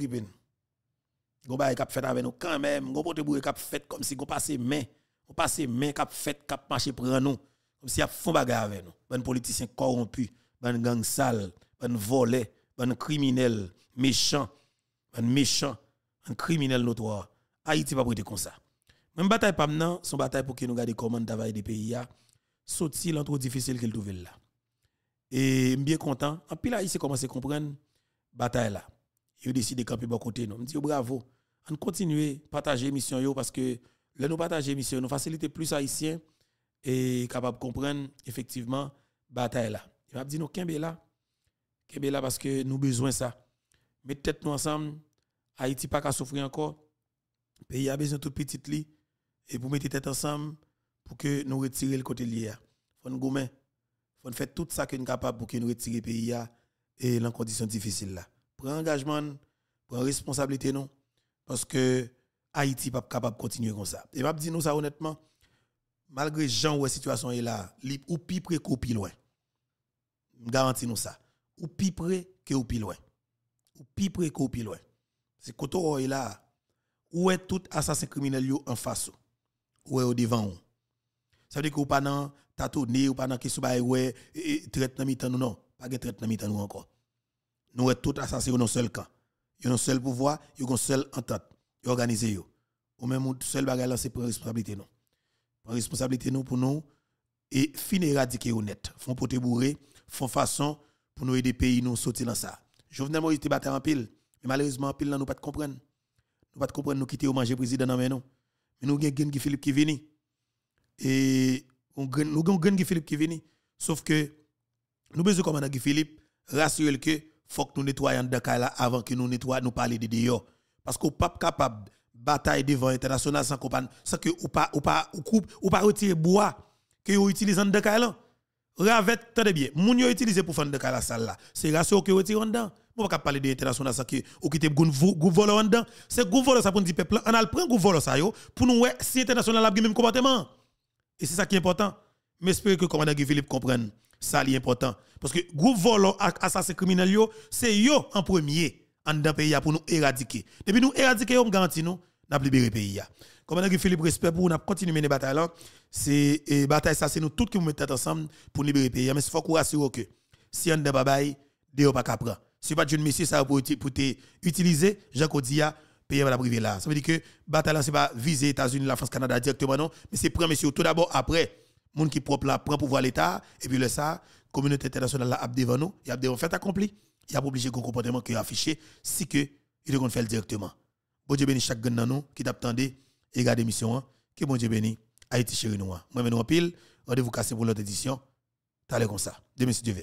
Go, baye kap fait avec nous quand même, gon pote boué kap fait comme si gon passait mais. On passe main cap fait cap marché prend nous comme si a font bagarre avec nous. Ban politicien corrompu, ban gang sale, ban volé, ban criminel, méchant, ban méchant, un criminel notoire. Haïti va prêter comme ça. Même bataille pas maintenant, son bataille pour que nous garder comment travail des pays a aussi l'entre difficile qu'il trouve là. Et bien content, en pile se commence à comprendre bataille là. Il décide de camper bon côté nous. me dit oh, bravo. On continue partager mission yo parce que Là, nous partageons, monsieur. nous facilitons plus haïtiens et capables de comprendre effectivement bataille là. Il va dire nous qu'est là. parce que nous besoin ça. Mettez tête nous ensemble. Haïti pas qu'à souffrir encore. Pays a besoin de tout petit lit et pour mettre tête ensemble pour que nous retirions le côté lié. Faut nous gommer. Faut faire tout ça que nous capable pour que nous retirions pays dans et dans conditions difficiles là. Prends engagement, prends responsabilité non parce que Haïti pas capable de continuer comme ça. Et je dis nous ça honnêtement, malgré Jean où la situation est là, ou plus près qu'au plus loin. Garantis nous ça. Ou plus près que au plus loin. Ou plus près qu'au plus loin. C'est le monde est là, où est tout assassin criminel en face Ou est au devant Ça veut dire que ou pas dans tâtonner ou pas dans question vous ouais traite dans mitan nous non, pas de traite dans mitan nous encore. Nous est tout assassin dans seul camp. a ont seul pouvoir, a ont seul entente organiser yo. Ou même seul bagage là c'est pour responsabilité non. responsabilité nous pour nous et fin éradiquer honnête. Font te bourré, font façon pour nous aider pays nous sortir dans ça. Jovenel Moïse te battre en pile, mais malheureusement en pile là nous pas te comprendre. Nous pas te comprendre nous quitter au manger président dans mais non. Mais nous gagne qui Philippe qui vini. Et nous gagne qui Philippe qui vini sauf que nous besoin commandant Guy Philippe rassurer que faut que nous nettoyions dans là avant que nous nettoyions nous parler de dehors parce qu'on pas capable de bataille devant international sans qu'on sans que ou pas ou pas ou coupe ou pas retirer bois que vous utilisez dans cas. Ravette, tenez bien, moun yo utilisé pour faire de la salle là. C'est ratio que retire en dedans. Moi pas parler de l'international, ça que ou qui te volo en dedans. C'est groupe voler ça pour dire peuple, on a le groupe volo ça yo pour nous voir si international a même comportement. Et c'est ça qui est important. Mais j'espère que le commandant Guy Philippe comprenne ça est important parce que à volo assassin criminel yo, c'est yo en premier en dans pays pour nous éradiquer. Depuis nous éradiquer, on garantit nous, n'a libéré pays. Comme on Philippe Respect pour nous continuer mener bataille là, c'est bataille ça c'est nous tous qui nous mettons ensemble pour libérer pays. Mais il faut qu'on assure que si on ne pas bail, Dieu pas capra. Si pas jeune monsieur ça pour pour utiliser Jacques Odia pays va la privé là. Ça veut dire que bataille c'est pas viser États-Unis, la France, Canada directement non, mais c'est prendre monsieur tout d'abord après monde qui propre là prend pouvoir l'état et puis le ça communauté internationale là a devant nous, il y a devant fait accompli il a obligé de comportement qui est affiché si que il est faire directement. Bon Dieu béni chaque dans nous qui t'attendait et garde l'émission. Hein. Que bon Dieu béni Haïti chéri nous. Hein. Moi nous en pile, rendez-vous cassé pour l'autre édition. l'air comme ça. Demain si tu veux.